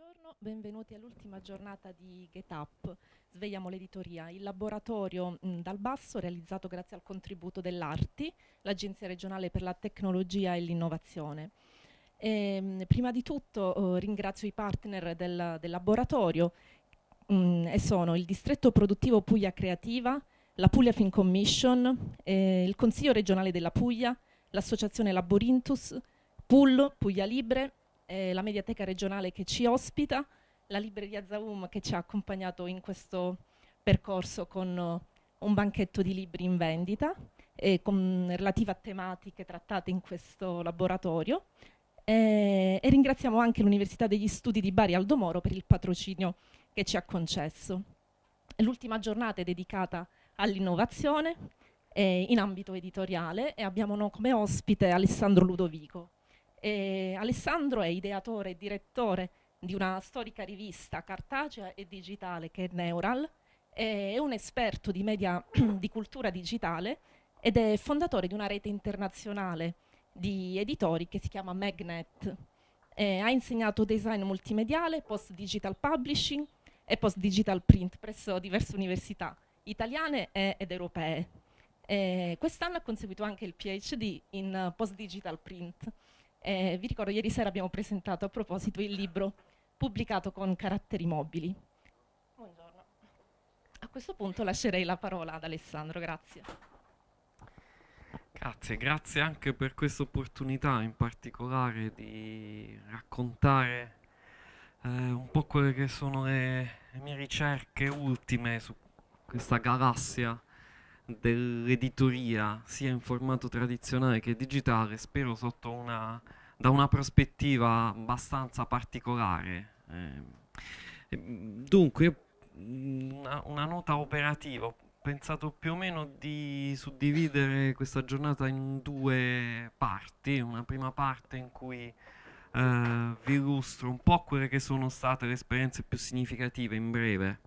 Buongiorno, benvenuti all'ultima giornata di Get Up, Svegliamo l'editoria, il laboratorio mh, mm, dal basso realizzato grazie al contributo dell'Arti, l'Agenzia regionale per la tecnologia e l'innovazione. E, ehm, prima di tutto eh, ringrazio i partner del, del laboratorio mh, mm, e sono il distretto produttivo Puglia Creativa, la Puglia Fin Commission, eh, il Consiglio regionale della Puglia, l'Associazione Laborintus, Pullo, Puglia Libre eh, la mediateca regionale che ci ospita, la libreria Zaum che ci ha accompagnato in questo percorso con uh, un banchetto di libri in vendita e eh, con relativa a tematiche trattate in questo laboratorio e, eh, e ringraziamo anche l'Università degli Studi di Bari Aldo Moro per il patrocinio che ci ha concesso. L'ultima giornata è dedicata all'innovazione eh, in ambito editoriale e abbiamo come ospite Alessandro Ludovico, e Alessandro è ideatore e direttore di una storica rivista cartacea e digitale che è Neural, è un esperto di media di cultura digitale ed è fondatore di una rete internazionale di editori che si chiama Magnet. Eh, ha insegnato design multimediale, post digital publishing e post digital print presso diverse università italiane ed europee. Eh, quest'anno ha conseguito anche il PhD in eh, post digital print eh, vi ricordo, ieri sera abbiamo presentato a proposito il libro pubblicato con caratteri mobili. Buongiorno. A questo punto lascerei la parola ad Alessandro, grazie. Grazie, grazie anche per questa opportunità in particolare di raccontare eh, un po' quelle che sono le, le mie ricerche ultime su questa galassia dell'editoria sia in formato tradizionale che digitale, spero sotto una, da una prospettiva abbastanza particolare. Eh, ehm, dunque, una, una, nota operativa, ho pensato più o meno di suddividere questa giornata in due parti, una prima parte in cui eh, vi illustro un po' quelle che sono state le esperienze più significative in breve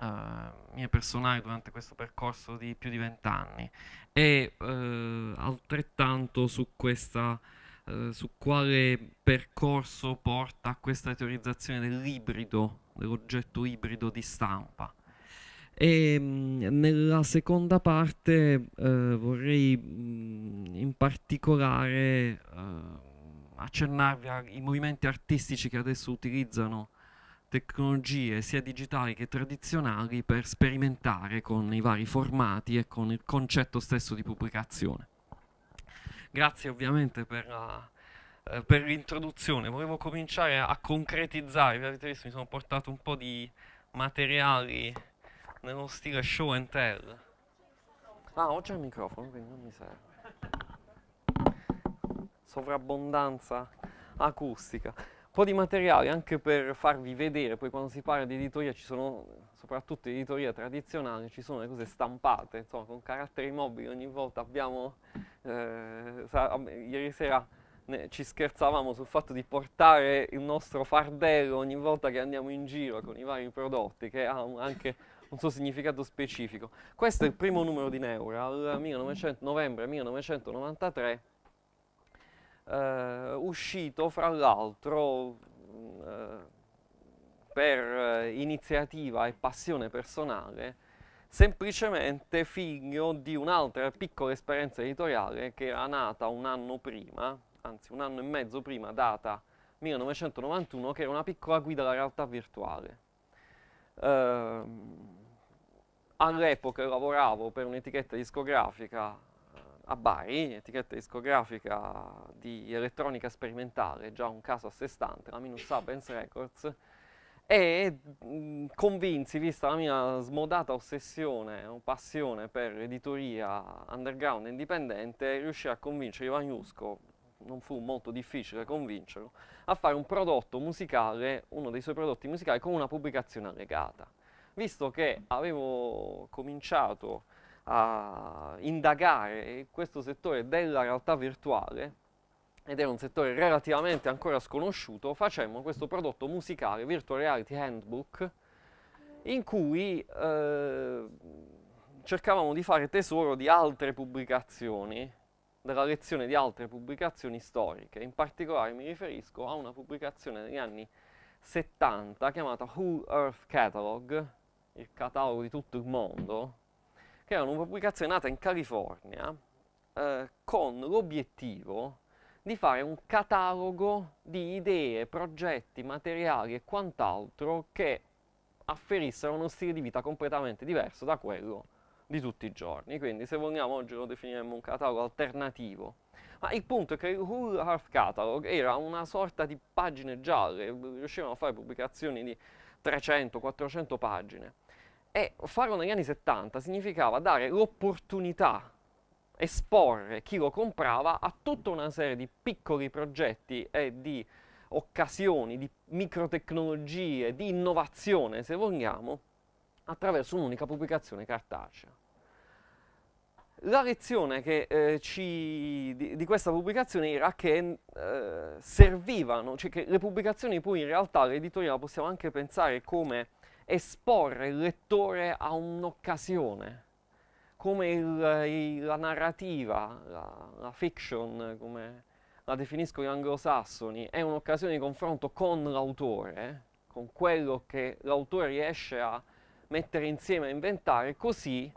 uh, mia personale durante questo percorso di più di vent'anni e uh, altrettanto su questa uh, su quale percorso porta a questa teorizzazione dell'ibrido, dell'oggetto ibrido di stampa. E mh, mm, nella seconda parte vorrei mh, mm, in particolare accennarvi ai movimenti artistici che adesso utilizzano tecnologie sia digitali che tradizionali per sperimentare con i vari formati e con il concetto stesso di pubblicazione. Grazie ovviamente per la, eh, per l'introduzione, volevo cominciare a concretizzare, vi avete visto mi sono portato un po' di materiali nello stile show and tell. Ah, ho già il microfono, quindi non mi serve. Sovrabbondanza acustica po' di materiale anche per farvi vedere, poi quando si parla di editoria ci sono, soprattutto editoria tradizionale, ci sono le cose stampate, insomma con caratteri mobili ogni volta abbiamo, eh, ieri sera ne, ci scherzavamo sul fatto di portare il nostro fardello ogni volta che andiamo in giro con i vari prodotti, che ha anche un suo significato specifico. Questo è il primo numero di Neural, 1900, novembre 1993, eh, uscito fra l'altro mm, eh, per eh, iniziativa e passione personale semplicemente figlio di un'altra piccola esperienza editoriale che era nata un anno prima, anzi un anno e mezzo prima, data 1991, che era una piccola guida alla realtà virtuale. Uh, all'epoca lavoravo per un'etichetta discografica a Bari, etichetta discografica di elettronica sperimentale, già un caso a sé stante, la Minus Sabens Records, e mh, mm, convinsi, vista la mia smodata ossessione o passione per editoria underground indipendente, riuscii a convincere Ivan Jusko, non fu molto difficile convincerlo, a fare un prodotto musicale, uno dei suoi prodotti musicali, con una pubblicazione allegata. Visto che avevo cominciato a indagare questo settore della realtà virtuale, ed era un settore relativamente ancora sconosciuto, facemmo questo prodotto musicale, Virtual Reality Handbook, in cui eh, cercavamo di fare tesoro di altre pubblicazioni, della lezione di altre pubblicazioni storiche. In particolare mi riferisco a una pubblicazione degli anni 70 chiamata Whole Earth Catalog, il catalogo di tutto il mondo, che era una pubblicazione nata in California eh, con l'obiettivo di fare un catalogo di idee, progetti, materiali e quant'altro che afferissero uno stile di vita completamente diverso da quello di tutti i giorni. Quindi se vogliamo oggi lo definiremmo un catalogo alternativo. Ma il punto è che il Whole Earth Catalog era una sorta di pagine gialle, riuscivano a fare pubblicazioni di 300-400 pagine e farlo negli anni 70 significava dare l'opportunità, esporre chi lo comprava a tutta una serie di piccoli progetti e di occasioni, di microtecnologie, di innovazione, se vogliamo, attraverso un'unica pubblicazione cartacea. La lezione che, eh, ci, di, di, questa pubblicazione era che eh, servivano, cioè che le pubblicazioni poi in realtà l'editoria la possiamo anche pensare come esporre il lettore a un'occasione, come il, il, la narrativa, la, la fiction, come la definiscono gli anglosassoni, è un'occasione di confronto con l'autore, con quello che l'autore riesce a mettere insieme, a inventare, così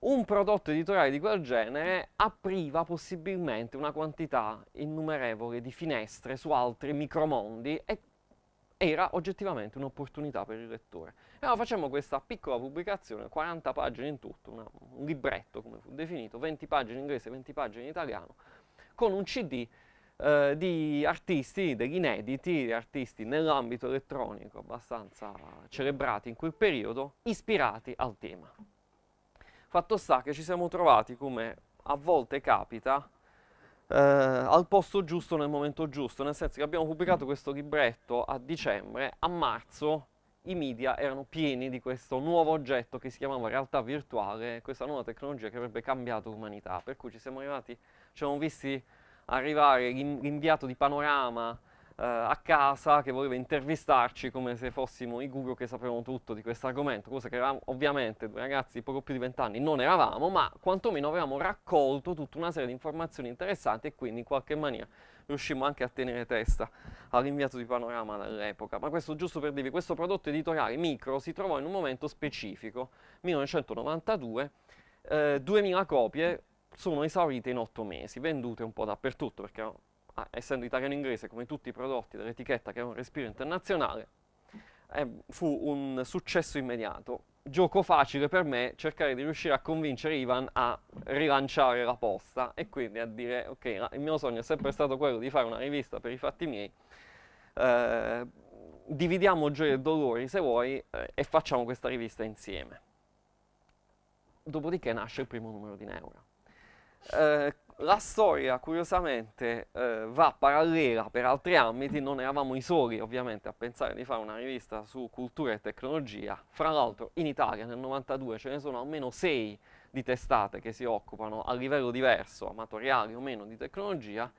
un prodotto editoriale di quel genere apriva possibilmente una quantità innumerevole di finestre su altri micromondi e era oggettivamente un'opportunità per il lettore. E allora facciamo questa piccola pubblicazione, 40 pagine in tutto, una, un libretto come fu definito, 20 pagine in inglese 20 pagine in italiano, con un CD eh, di artisti, degli inediti, di artisti nell'ambito elettronico abbastanza celebrati in quel periodo, ispirati al tema. Fatto sta che ci siamo trovati, come a volte capita, eh, al posto giusto nel momento giusto, nel senso che abbiamo pubblicato questo libretto a dicembre, a marzo i media erano pieni di questo nuovo oggetto che si chiamava realtà virtuale, questa nuova tecnologia che avrebbe cambiato l'umanità, per cui ci siamo arrivati, ci siamo visti arrivare l'inviato di Panorama eh, a casa che voleva intervistarci come se fossimo i guru che sapevano tutto di questo argomento, cosa che eravamo, ovviamente ragazzi di poco più di vent'anni non eravamo, ma quantomeno avevamo raccolto tutta una serie di informazioni interessanti e quindi in qualche maniera riuscimmo anche a tenere testa all'inviato di panorama dell'epoca. Ma questo giusto per dirvi, questo prodotto editoriale micro si trovò in un momento specifico, 1992, eh, 2000 copie sono esaurite in 8 mesi, vendute un po' dappertutto perché Ah, essendo italiano-inglese come tutti i prodotti dell'etichetta che era un respiro internazionale, eh, fu un successo immediato. Gioco facile per me cercare di riuscire a convincere Ivan a rilanciare la posta e quindi a dire ok, la, il mio sogno è sempre stato quello di fare una rivista per i fatti miei, eh, dividiamo gioie e dolori se vuoi eh, e facciamo questa rivista insieme. Dopodiché nasce il primo numero di Neura. Eh, la storia curiosamente eh, va parallela per altri ambiti, non eravamo i soli ovviamente a pensare di fare una rivista su cultura e tecnologia, fra l'altro in Italia nel 92 ce ne sono almeno sei di testate che si occupano a livello diverso, amatoriali o meno, di tecnologia,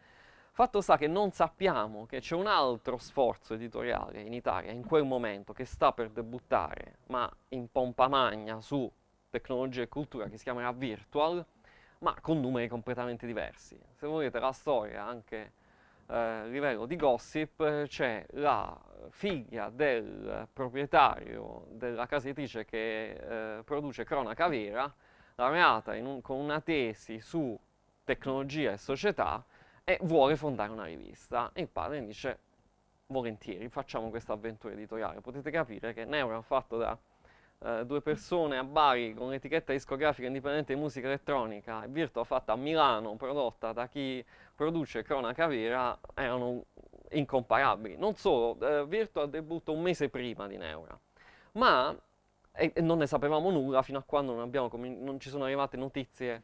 fatto sta che non sappiamo che c'è un altro sforzo editoriale in Italia in quel momento che sta per debuttare, ma in pompa magna su tecnologia e cultura, che si chiamerà Virtual, ma con numeri completamente diversi. Se volete la storia anche eh, a livello di gossip c'è la figlia del proprietario della casa editrice che eh, produce Cronaca Vera, laureata un, con una tesi su tecnologia e società e vuole fondare una rivista e il padre dice volentieri facciamo questa avventura editoriale. Potete capire che Neuro ha fatto da eh, due persone a Bari con l'etichetta discografica indipendente di musica elettronica, Virtua fatta a Milano, prodotta da chi produce Cronaca Vera, erano incomparabili. Non solo, eh, ha debutto un mese prima di Neura, ma e, e non ne sapevamo nulla fino a quando non, abbiamo, non ci sono arrivate notizie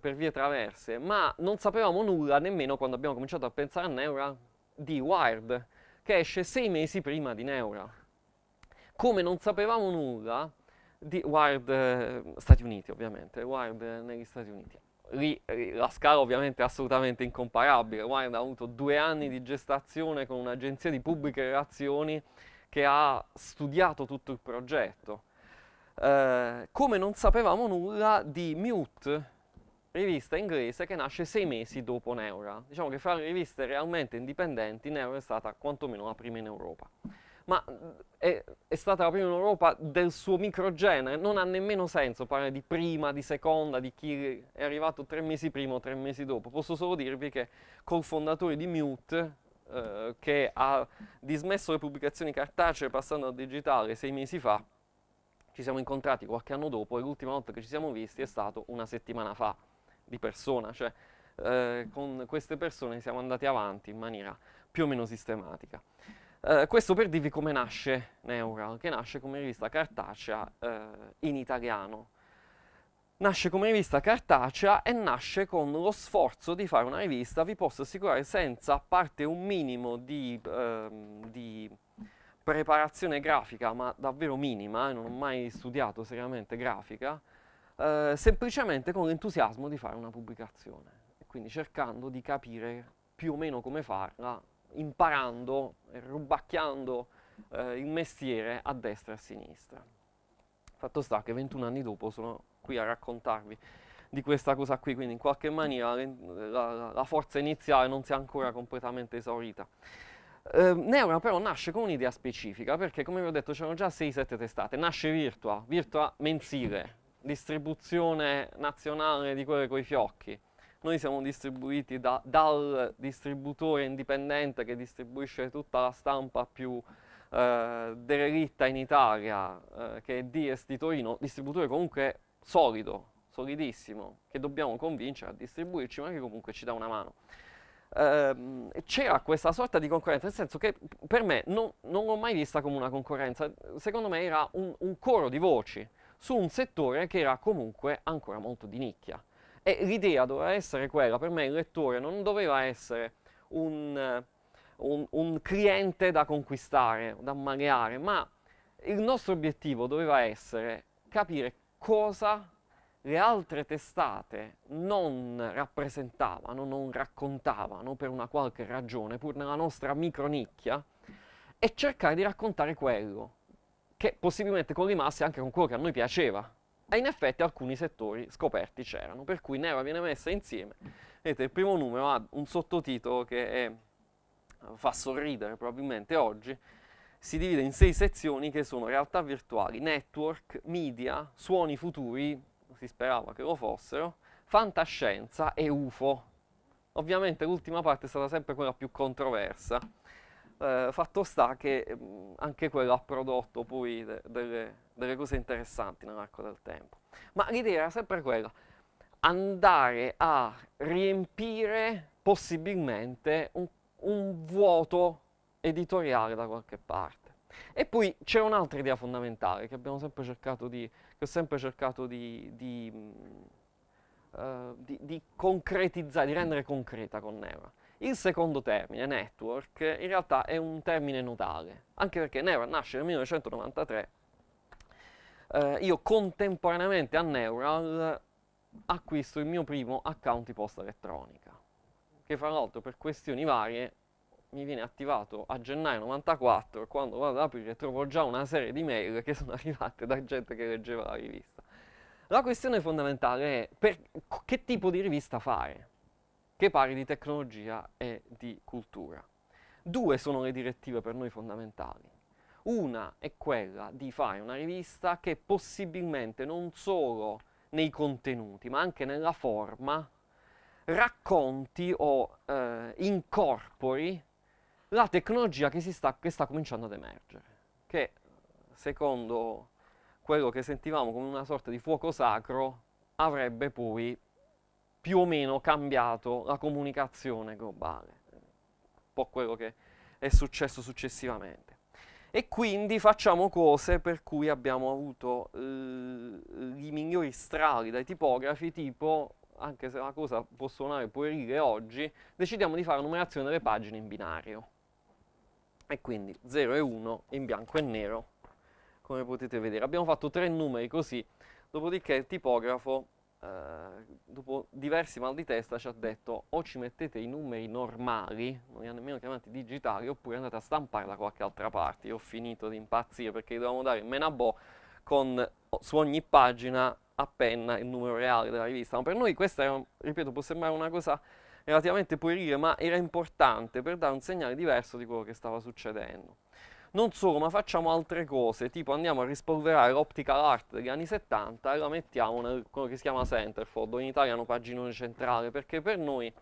per vie traverse, ma non sapevamo nulla nemmeno quando abbiamo cominciato a pensare a Neura di Wired, che esce sei mesi prima di Neura. Come non sapevamo nulla di Ward, eh, Stati Uniti ovviamente, Ward negli Stati Uniti. Lì eh, la scala ovviamente è assolutamente incomparabile, Ward ha avuto due anni di gestazione con un'agenzia di pubbliche relazioni che ha studiato tutto il progetto. Eh, come non sapevamo nulla di Mute, rivista inglese che nasce sei mesi dopo Neura. Diciamo che fra le riviste realmente indipendenti Neura è stata quantomeno la prima in Europa ma è, è, stata la prima in Europa del suo microgenere, non ha nemmeno senso parlare di prima, di seconda, di chi è arrivato tre mesi prima o tre mesi dopo. Posso solo dirvi che col fondatore di Mute, eh, che ha dismesso le pubblicazioni cartacee passando al digitale sei mesi fa, ci siamo incontrati qualche anno dopo e l'ultima volta che ci siamo visti è stato una settimana fa, di persona, cioè eh, con queste persone siamo andati avanti in maniera più o meno sistematica. Eh, questo per dirvi come nasce Neural, che nasce come rivista cartacea uh, in italiano. Nasce come rivista cartacea e nasce con lo sforzo di fare una rivista, vi posso assicurare, senza a parte un minimo di, uh, di preparazione grafica, ma davvero minima, eh, non ho mai studiato seriamente grafica, semplicemente con l'entusiasmo di fare una pubblicazione, quindi cercando di capire più o meno come farla imparando, rubacchiando eh, il mestiere a destra e a sinistra. Fatto sta che 21 anni dopo sono qui a raccontarvi di questa cosa qui, quindi in qualche maniera la, la forza iniziale non si è ancora completamente esaurita. Eh, Neuron però nasce con un'idea specifica perché come vi ho detto c'erano già 6-7 testate, nasce Virtua, Virtua mensile, distribuzione nazionale di quelle coi fiocchi, noi siamo distribuiti da, dal distributore indipendente che distribuisce tutta la stampa più eh, derelitta in Italia, eh, che è Dies di Torino, distributore comunque solido, solidissimo, che dobbiamo convincere a distribuirci, ma che comunque ci dà una mano ehm, c'era questa sorta di concorrenza, nel senso che per me non, non l'ho mai vista come una concorrenza, secondo me era un, un, coro di voci su un settore che era comunque ancora molto di nicchia. E l'idea doveva essere quella, per me il lettore non doveva essere un, un, un cliente da conquistare, da maleare, ma il nostro obiettivo doveva essere capire cosa le altre testate non rappresentavano, non raccontavano per una qualche ragione, pur nella nostra micronicchia, e cercare di raccontare quello, che possibilmente collimasse anche con quello che a noi piaceva. E in effetti alcuni settori scoperti c'erano, per cui Neva viene messa insieme. Vedete, il primo numero ha un sottotitolo che è, fa sorridere probabilmente oggi, si divide in sei sezioni che sono realtà virtuali, network, media, suoni futuri, si sperava che lo fossero, fantascienza e UFO. Ovviamente l'ultima parte è stata sempre quella più controversa eh, fatto sta che mm, anche quello ha prodotto poi de delle, delle cose interessanti nell'arco del tempo. Ma l'idea era sempre quella, andare a riempire possibilmente un, un vuoto editoriale da qualche parte. E poi c'è un'altra idea fondamentale che, sempre di, che ho sempre cercato di, di, uh, di concretizzare, di rendere concreta con Neva. Il secondo termine, network, in realtà è un termine nodale, anche perché Neural nasce nel 1993. Eh, io contemporaneamente a Neural acquisto il mio primo account di posta elettronica, che fra l'altro per questioni varie mi viene attivato a gennaio 94, quando vado ad aprire trovo già una serie di mail che sono arrivate da gente che leggeva la rivista. La questione fondamentale è per, che tipo di rivista fare che parli di tecnologia e di cultura. Due sono le direttive per noi fondamentali. Una è quella di fare una rivista che possibilmente non solo nei contenuti, ma anche nella forma, racconti o eh, incorpori la tecnologia che sta, che sta cominciando ad emergere, che secondo quello che sentivamo come una sorta di fuoco sacro avrebbe poi più o meno cambiato la comunicazione globale, un po' quello che è successo successivamente. E quindi facciamo cose per cui abbiamo avuto eh, i migliori strali dai tipografi, tipo, anche se la cosa può suonare puerile oggi, decidiamo di fare la numerazione delle pagine in binario. E quindi 0 e 1 in bianco e nero, come potete vedere. Abbiamo fatto tre numeri così, dopodiché il tipografo eh, dopo diversi mal di testa ci ha detto o ci mettete i numeri normali, non li ha nemmeno chiamati digitali, oppure andate a stamparla da qualche altra parte. Io ho finito di impazzire perché gli dovevamo dare in menabò con oh, su ogni pagina a penna il numero reale della rivista. Ma per noi questa era, ripeto, può sembrare una cosa relativamente puerile, ma era importante per dare un segnale diverso di quello che stava succedendo. Non solo, ma facciamo altre cose, tipo andiamo a rispolverare l'optical art degli anni 70 e la mettiamo nel quello che si chiama centerfold, o in italiano paginone centrale, perché per noi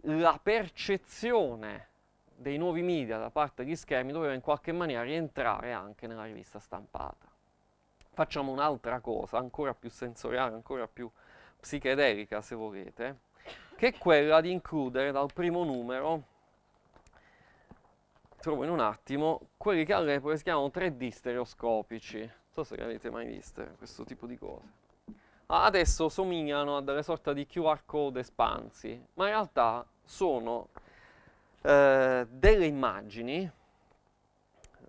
la percezione dei nuovi media da parte degli schermi doveva in qualche maniera rientrare anche nella rivista stampata. Facciamo un'altra cosa, ancora più sensoriale, ancora più psichedelica se volete, che è quella di includere dal primo numero trovo in un attimo quelli che all'epoca si chiamano 3D stereoscopici. Non so se l'avete mai visto eh, questo tipo di cose. Adesso somigliano a delle sorta di QR code espansi, ma in realtà sono eh, delle immagini,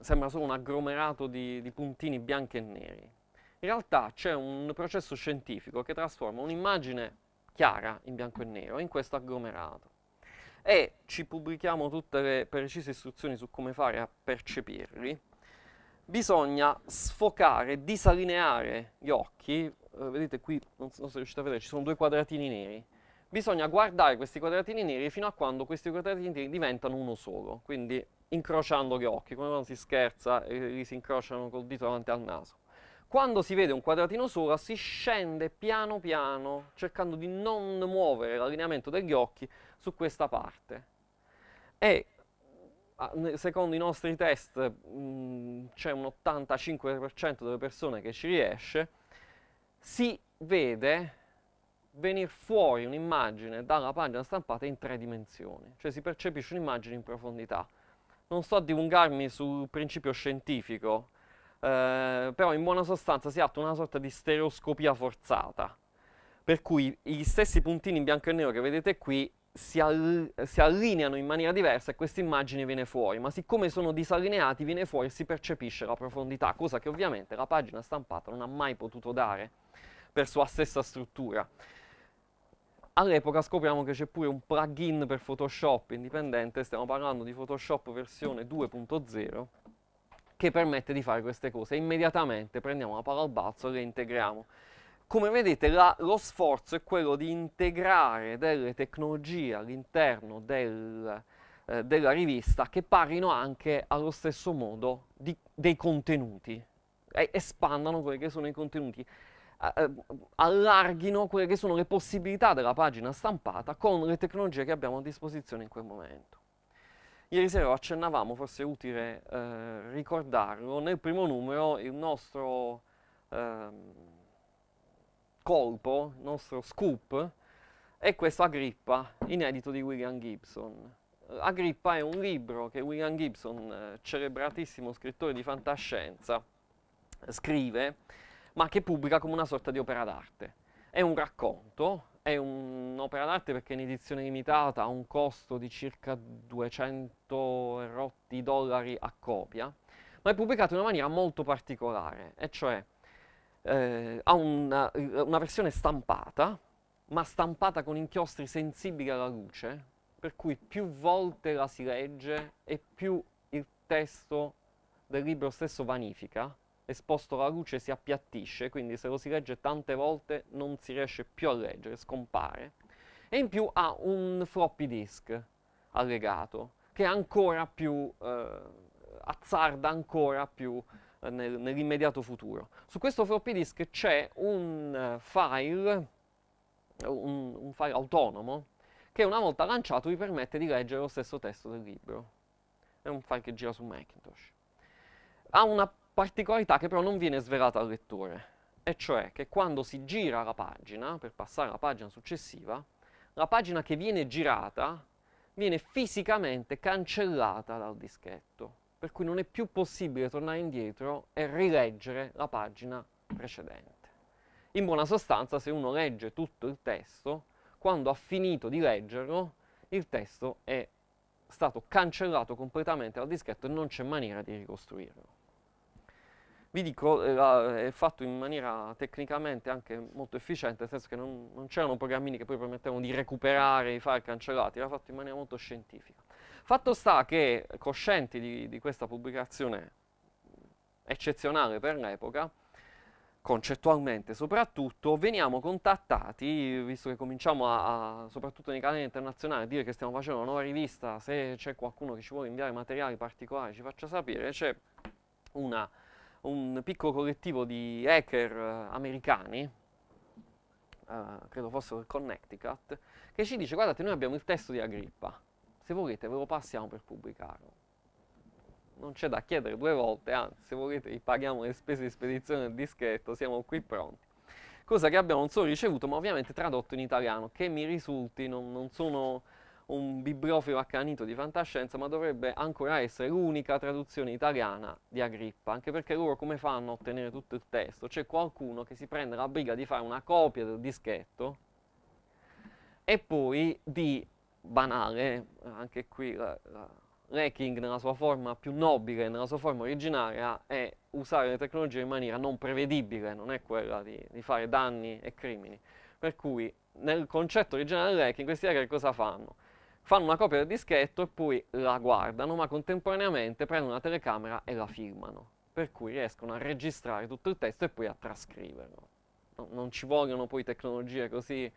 sembra solo un agglomerato di, di puntini bianchi e neri. In realtà c'è un processo scientifico che trasforma un'immagine chiara in bianco e nero in questo agglomerato e ci pubblichiamo tutte le precise istruzioni su come fare a percepirli, bisogna sfocare, disallineare gli occhi, eh, vedete qui, non so se riuscite a vedere, ci sono due quadratini neri, bisogna guardare questi quadratini neri fino a quando questi quadratini neri diventano uno solo, quindi incrociando gli occhi, come quando si scherza e li si incrociano col dito davanti al naso. Quando si vede un quadratino solo si scende piano piano cercando di non muovere l'allineamento degli occhi su questa parte. E secondo i nostri test c'è un 85% delle persone che ci riesce, si vede venire fuori un'immagine dalla pagina stampata in tre dimensioni, cioè si percepisce un'immagine in profondità. Non sto a dilungarmi sul principio scientifico, eh, però in buona sostanza si attua una sorta di stereoscopia forzata, per cui gli stessi puntini in bianco e nero che vedete qui si, all si allineano in maniera diversa e questa immagine viene fuori, ma siccome sono disallineati viene fuori e si percepisce la profondità, cosa che ovviamente la pagina stampata non ha mai potuto dare per sua stessa struttura. All'epoca scopriamo che c'è pure un plugin per Photoshop indipendente, stiamo parlando di Photoshop versione 2.0, che permette di fare queste cose. Immediatamente prendiamo la palla al balzo e le integriamo. Come vedete la, lo sforzo è quello di integrare delle tecnologie all'interno del, eh, della rivista che parlino anche allo stesso modo di, dei contenuti, e, espandano quelli che sono i contenuti, eh, eh, allarghino quelle che sono le possibilità della pagina stampata con le tecnologie che abbiamo a disposizione in quel momento. Ieri sera accennavamo, forse è utile eh, ricordarlo, nel primo numero il nostro... Ehm, colpo, il nostro scoop, è questo Agrippa, inedito di William Gibson. Agrippa è un libro che William Gibson, eh, celebratissimo scrittore di fantascienza, scrive, ma che pubblica come una sorta di opera d'arte. È un racconto, è un'opera d'arte perché in edizione limitata ha un costo di circa 200 rotti dollari a copia, ma è pubblicato in una maniera molto particolare, e cioè eh, ha una, eh, una versione stampata, ma stampata con inchiostri sensibili alla luce, per cui più volte la si legge e più il testo del libro stesso vanifica, esposto alla luce si appiattisce, quindi se lo si legge tante volte non si riesce più a leggere, scompare. E in più ha un floppy disk allegato, che è ancora più, eh, azzarda ancora più eh, nel, nell'immediato futuro. Su questo floppy disk c'è un eh, file, un, un file autonomo, che una volta lanciato vi permette di leggere lo stesso testo del libro. È un file che gira su Macintosh. Ha una particolarità che però non viene svelata al lettore, e cioè che quando si gira la pagina, per passare alla pagina successiva, la pagina che viene girata viene fisicamente cancellata dal dischetto per cui non è più possibile tornare indietro e rileggere la pagina precedente. In buona sostanza, se uno legge tutto il testo, quando ha finito di leggerlo, il testo è stato cancellato completamente dal dischetto e non c'è maniera di ricostruirlo. Vi dico, eh, è fatto in maniera tecnicamente anche molto efficiente, nel senso che non, non c'erano programmini che poi permettevano di recuperare i file cancellati, era fatto in maniera molto scientifica. Fatto sta che, coscienti di, di questa pubblicazione eccezionale per l'epoca, concettualmente soprattutto, veniamo contattati, visto che cominciamo a, a, soprattutto nei canali internazionali, a dire che stiamo facendo una nuova rivista, se c'è qualcuno che ci vuole inviare materiali particolari ci faccia sapere, c'è un piccolo collettivo di hacker eh, americani, eh, credo fossero il Connecticut, che ci dice guardate noi abbiamo il testo di Agrippa, se volete ve lo passiamo per pubblicarlo. Non c'è da chiedere due volte, anzi se volete vi paghiamo le spese di spedizione del dischetto, siamo qui pronti. Cosa che abbiamo non solo ricevuto ma ovviamente tradotto in italiano, che mi risulti, non, non sono un bibliofilo accanito di fantascienza, ma dovrebbe ancora essere l'unica traduzione italiana di Agrippa, anche perché loro come fanno a ottenere tutto il testo? C'è qualcuno che si prende la briga di fare una copia del dischetto e poi di banale, anche qui la, la Hacking nella sua forma più nobile, nella sua forma originaria, è usare le tecnologie in maniera non prevedibile, non è quella di, di fare danni e crimini. Per cui nel concetto originale del hacking questi hacker cosa fanno? Fanno una copia del dischetto e poi la guardano, ma contemporaneamente prendono una telecamera e la filmano. Per cui riescono a registrare tutto il testo e poi a trascriverlo. No, non ci vogliono poi tecnologie così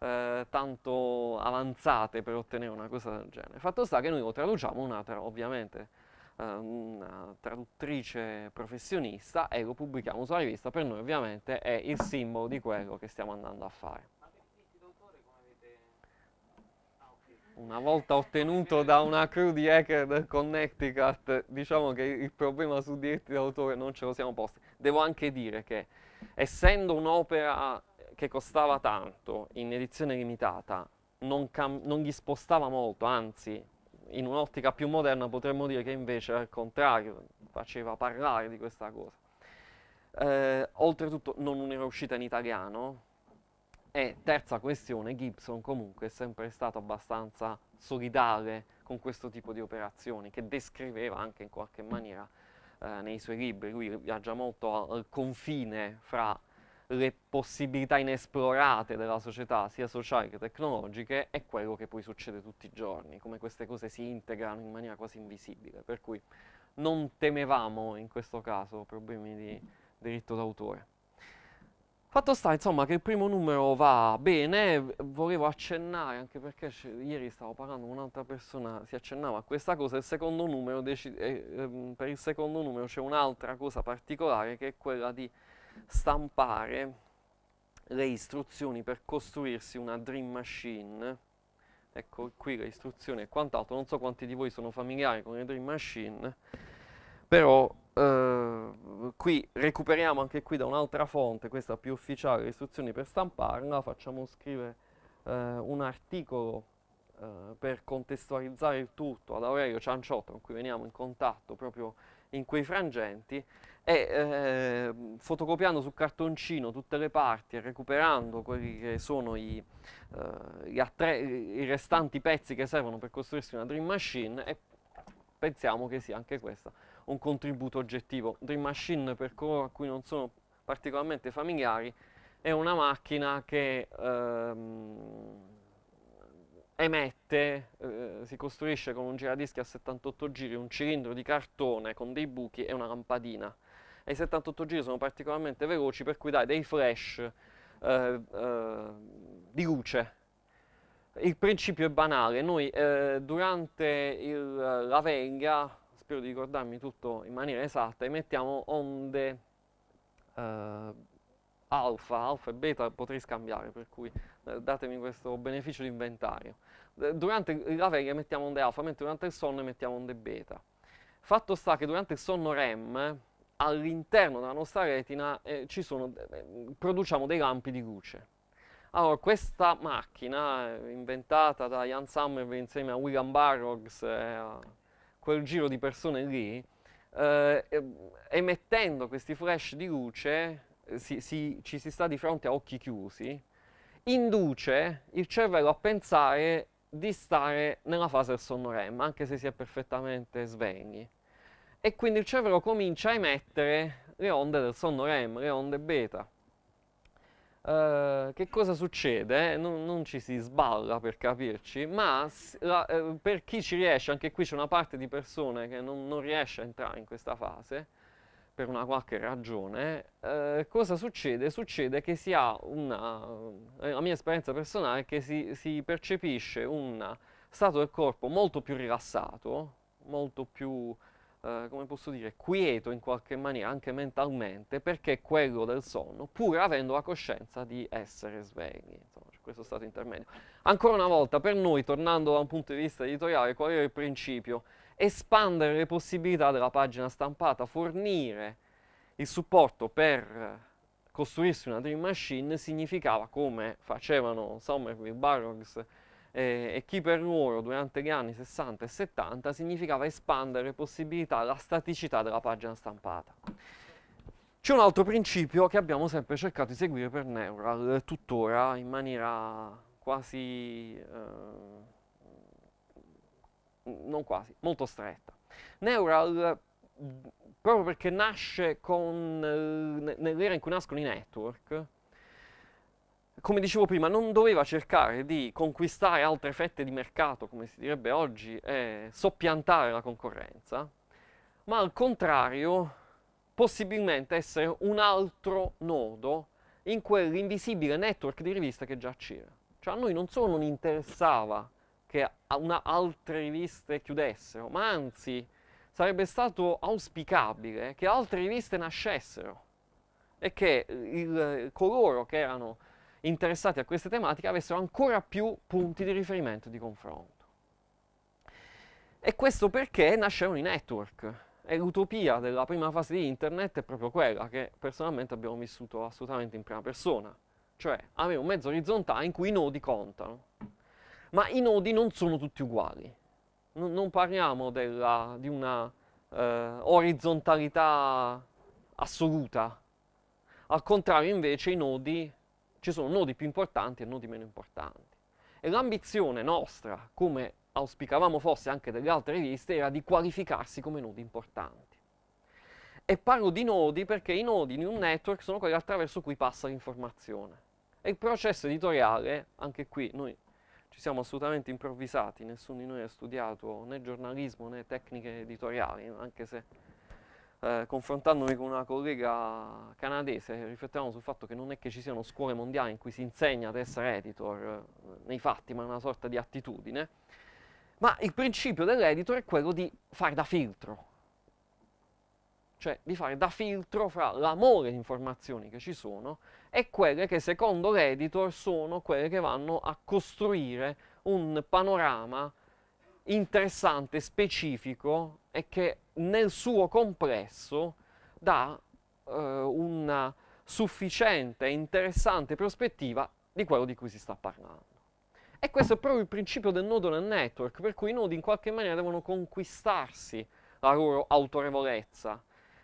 eh, tanto avanzate per ottenere una cosa del genere. Fatto sta che noi lo traduciamo una, ovviamente, eh, una traduttrice professionista e lo pubblichiamo sulla rivista, per noi ovviamente è il simbolo di quello che stiamo andando a fare. una volta ottenuto da una crew di hacker del Connecticut, diciamo che il problema su diritti d'autore non ce lo siamo posti. Devo anche dire che essendo un'opera che costava tanto in edizione limitata non, non gli spostava molto, anzi in un'ottica più moderna potremmo dire che invece al contrario faceva parlare di questa cosa. Eh, oltretutto non era uscita in italiano e terza questione, Gibson comunque è sempre stato abbastanza solidale con questo tipo di operazioni che descriveva anche in qualche maniera eh, nei suoi libri, lui viaggia molto al confine fra le possibilità inesplorate della società, sia sociali che tecnologiche, è quello che poi succede tutti i giorni, come queste cose si integrano in maniera quasi invisibile, per cui non temevamo in questo caso problemi di diritto d'autore. Fatto sta, insomma, che il primo numero va bene, volevo accennare, anche perché ieri stavo parlando con un'altra persona, si accennava a questa cosa, il numero, eh, ehm, per il secondo numero c'è un'altra cosa particolare che è quella di stampare le istruzioni per costruirsi una Dream Machine. Ecco qui le istruzioni e quant'altro, non so quanti di voi sono familiari con le Dream Machine, però eh, qui recuperiamo anche qui da un'altra fonte, questa più ufficiale, le istruzioni per stamparla, facciamo scrivere eh, un articolo eh, per contestualizzare il tutto ad Aurelio Cianciotto con cui veniamo in contatto proprio in quei frangenti e eh, fotocopiando su cartoncino tutte le parti e recuperando quelli che sono i, eh, i restanti pezzi che servono per costruirsi una Dream Machine e pensiamo che sia anche questo un contributo oggettivo. Dream Machine, per coloro a cui non sono particolarmente familiari, è una macchina che ehm, emette, eh, si costruisce con un giradischi a 78 giri, un cilindro di cartone con dei buchi e una lampadina e i 78 giri sono particolarmente veloci per cui dai dei flash eh, eh, di luce. Il principio è banale, noi eh, durante il, eh, la veglia, spero di ricordarmi tutto in maniera esatta, emettiamo onde eh, alfa, alfa e beta potrei scambiare, per cui eh, datemi questo beneficio di inventario. Durante la veglia emettiamo onde alfa, mentre durante il sonno emettiamo onde beta. Fatto sta che durante il sonno REM, all'interno della nostra retina eh, sono, eh, produciamo dei lampi di luce. Allora, questa macchina eh, inventata da Jan Somerville insieme a William Burroughs e a quel giro di persone lì, eh, ehm, emettendo questi flash di luce, eh, si, si, ci si sta di fronte a occhi chiusi, induce il cervello a pensare di stare nella fase del sonno REM, anche se si è perfettamente svegli e quindi il cervello comincia a emettere le onde del sonno REM, le onde beta. Uh, che cosa succede? Non, non, ci si sballa per capirci, ma la, eh, per chi ci riesce, anche qui c'è una parte di persone che non, non, riesce a entrare in questa fase, per una qualche ragione, eh, cosa succede? Succede che si ha una, la eh, mia esperienza personale che si, si percepisce un stato del corpo molto più rilassato, molto più eh, come posso dire, quieto in qualche maniera, anche mentalmente, perché è quello del sonno, pur avendo la coscienza di essere svegli. Insomma, cioè questo stato intermedio. Ancora una volta, per noi, tornando da un punto di vista editoriale, qual era il principio? Espandere le possibilità della pagina stampata, fornire il supporto per costruirsi una Dream Machine significava, come facevano Somerville, Burroughs eh, e chi per loro durante gli anni 60 e 70 significava espandere possibilità alla staticità della pagina stampata. C'è un altro principio che abbiamo sempre cercato di seguire per Neural, tuttora in maniera quasi, eh, non quasi, molto stretta. Neural, proprio perché nasce con, eh, nell'era in cui nascono i network, come dicevo prima, non doveva cercare di conquistare altre fette di mercato, come si direbbe oggi, e soppiantare la concorrenza, ma al contrario, possibilmente essere un altro nodo in quell'invisibile network di riviste che già c'era. Cioè a noi non solo non interessava che altre riviste chiudessero, ma anzi sarebbe stato auspicabile che altre riviste nascessero e che il, coloro che erano interessati a queste tematiche avessero ancora più punti di riferimento e di confronto. E questo perché nascevano i network. E l'utopia della prima fase di internet è proprio quella che personalmente abbiamo vissuto assolutamente in prima persona. Cioè avere un mezzo orizzontale in cui i nodi contano. Ma i nodi non sono tutti uguali. N- non parliamo della, di una eh, orizzontalità assoluta. Al contrario invece i nodi ci sono nodi più importanti e nodi meno importanti. E l'ambizione nostra, come auspicavamo fosse anche delle altre riviste, era di qualificarsi come nodi importanti. E parlo di nodi perché i nodi in un network sono quelli attraverso cui passa l'informazione. E il processo editoriale, anche qui noi ci siamo assolutamente improvvisati, nessuno di noi ha studiato né giornalismo né tecniche editoriali, anche se eh, confrontandomi con una collega canadese, riflettevamo sul fatto che non è che ci siano scuole mondiali in cui si insegna ad essere editor eh, nei fatti, ma è una sorta di attitudine. Ma il principio dell'editor è quello di fare da filtro, cioè di fare da filtro fra l'amore di informazioni che ci sono e quelle che secondo l'editor sono quelle che vanno a costruire un panorama interessante, specifico, e che nel suo complesso dà eh, una sufficiente e interessante prospettiva di quello di cui si sta parlando. E questo è proprio il principio del nodo nel network, per cui i nodi in qualche maniera devono conquistarsi la loro autorevolezza.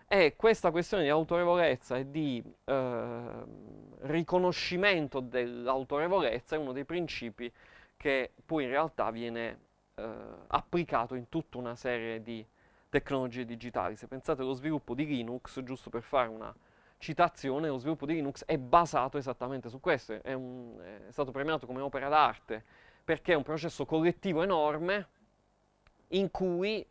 E questa questione di autorevolezza e di eh, riconoscimento dell'autorevolezza è uno dei principi che poi in realtà viene eh, applicato in tutta una serie di tecnologie digitali. Se pensate allo sviluppo di Linux, giusto per fare una citazione, lo sviluppo di Linux è basato esattamente su questo, è, un, è stato premiato come opera d'arte perché è un processo collettivo enorme in cui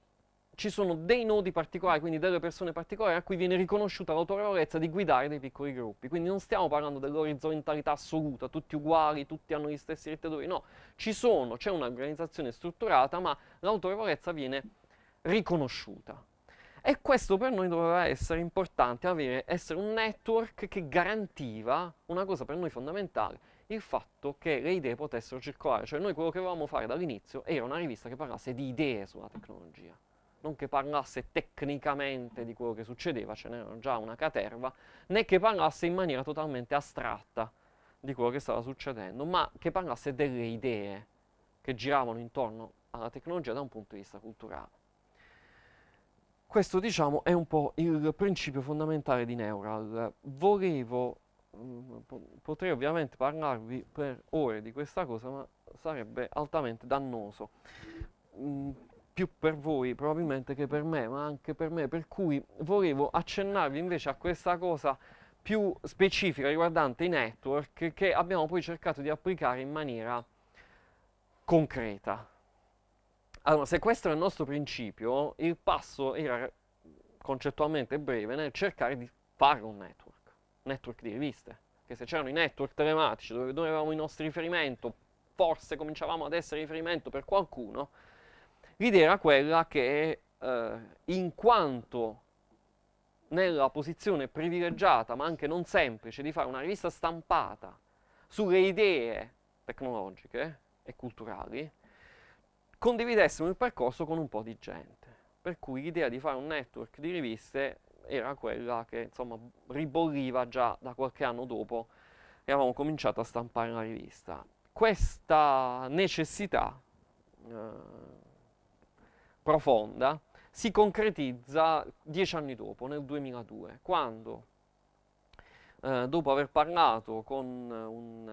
ci sono dei nodi particolari, quindi delle persone particolari a cui viene riconosciuta l'autorevolezza di guidare dei piccoli gruppi. Quindi non stiamo parlando dell'orizzontalità assoluta, tutti uguali, tutti hanno gli stessi riti no, ci sono, c'è un'organizzazione strutturata, ma l'autorevolezza viene riconosciuta. E questo per noi doveva essere importante, avere, essere un network che garantiva una cosa per noi fondamentale, il fatto che le idee potessero circolare. Cioè noi quello che volevamo fare dall'inizio era una rivista che parlasse di idee sulla tecnologia, non che parlasse tecnicamente di quello che succedeva, ce n'era già una caterva, né che parlasse in maniera totalmente astratta di quello che stava succedendo, ma che parlasse delle idee che giravano intorno alla tecnologia da un punto di vista culturale. Questo diciamo è un po' il principio fondamentale di Neural. Volevo, mm, potrei ovviamente parlarvi per ore di questa cosa, ma sarebbe altamente dannoso. Mm, più per voi probabilmente che per me, ma anche per me, per cui volevo accennarvi invece a questa cosa più specifica riguardante i network che abbiamo poi cercato di applicare in maniera concreta. Allora, se questo era il nostro principio, il passo era concettualmente breve nel cercare di fare un network, network di riviste, che se c'erano i network telematici dove noi avevamo i nostri riferimenti, forse cominciavamo ad essere riferimento per qualcuno, l'idea era quella che eh, in quanto nella posizione privilegiata, ma anche non semplice, di fare una rivista stampata sulle idee tecnologiche e culturali, condividessimo il percorso con un po' di gente. Per cui l'idea di fare un network di riviste era quella che insomma ribolliva già da qualche anno dopo e avevamo cominciato a stampare la rivista. Questa necessità eh, profonda si concretizza dieci anni dopo, nel 2002, quando eh, dopo aver parlato con un,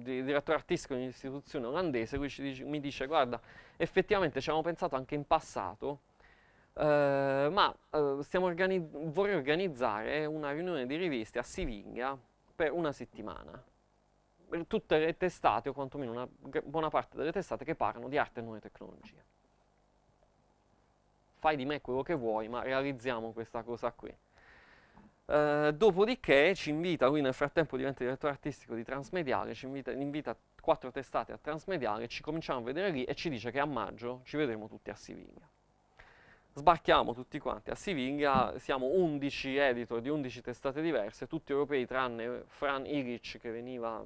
direttore artistico di un'istituzione olandese, lui dice, mi dice guarda effettivamente ci avevamo pensato anche in passato, eh, ma eh, organi vorrei organizzare una riunione di riviste a Siviglia per una settimana, per tutte le testate o quantomeno una buona parte delle testate che parlano di arte e nuove tecnologie. Fai di me quello che vuoi, ma realizziamo questa cosa qui. Eh, dopodiché ci invita, lui nel frattempo diventa direttore artistico di Transmediale, ci invita, invita quattro testate a Transmediale, ci cominciamo a vedere lì e ci dice che a maggio ci vedremo tutti a Siviglia. Sbarchiamo tutti quanti a Siviglia, siamo 11 editor di 11 testate diverse, tutti europei tranne Fran Ilic che veniva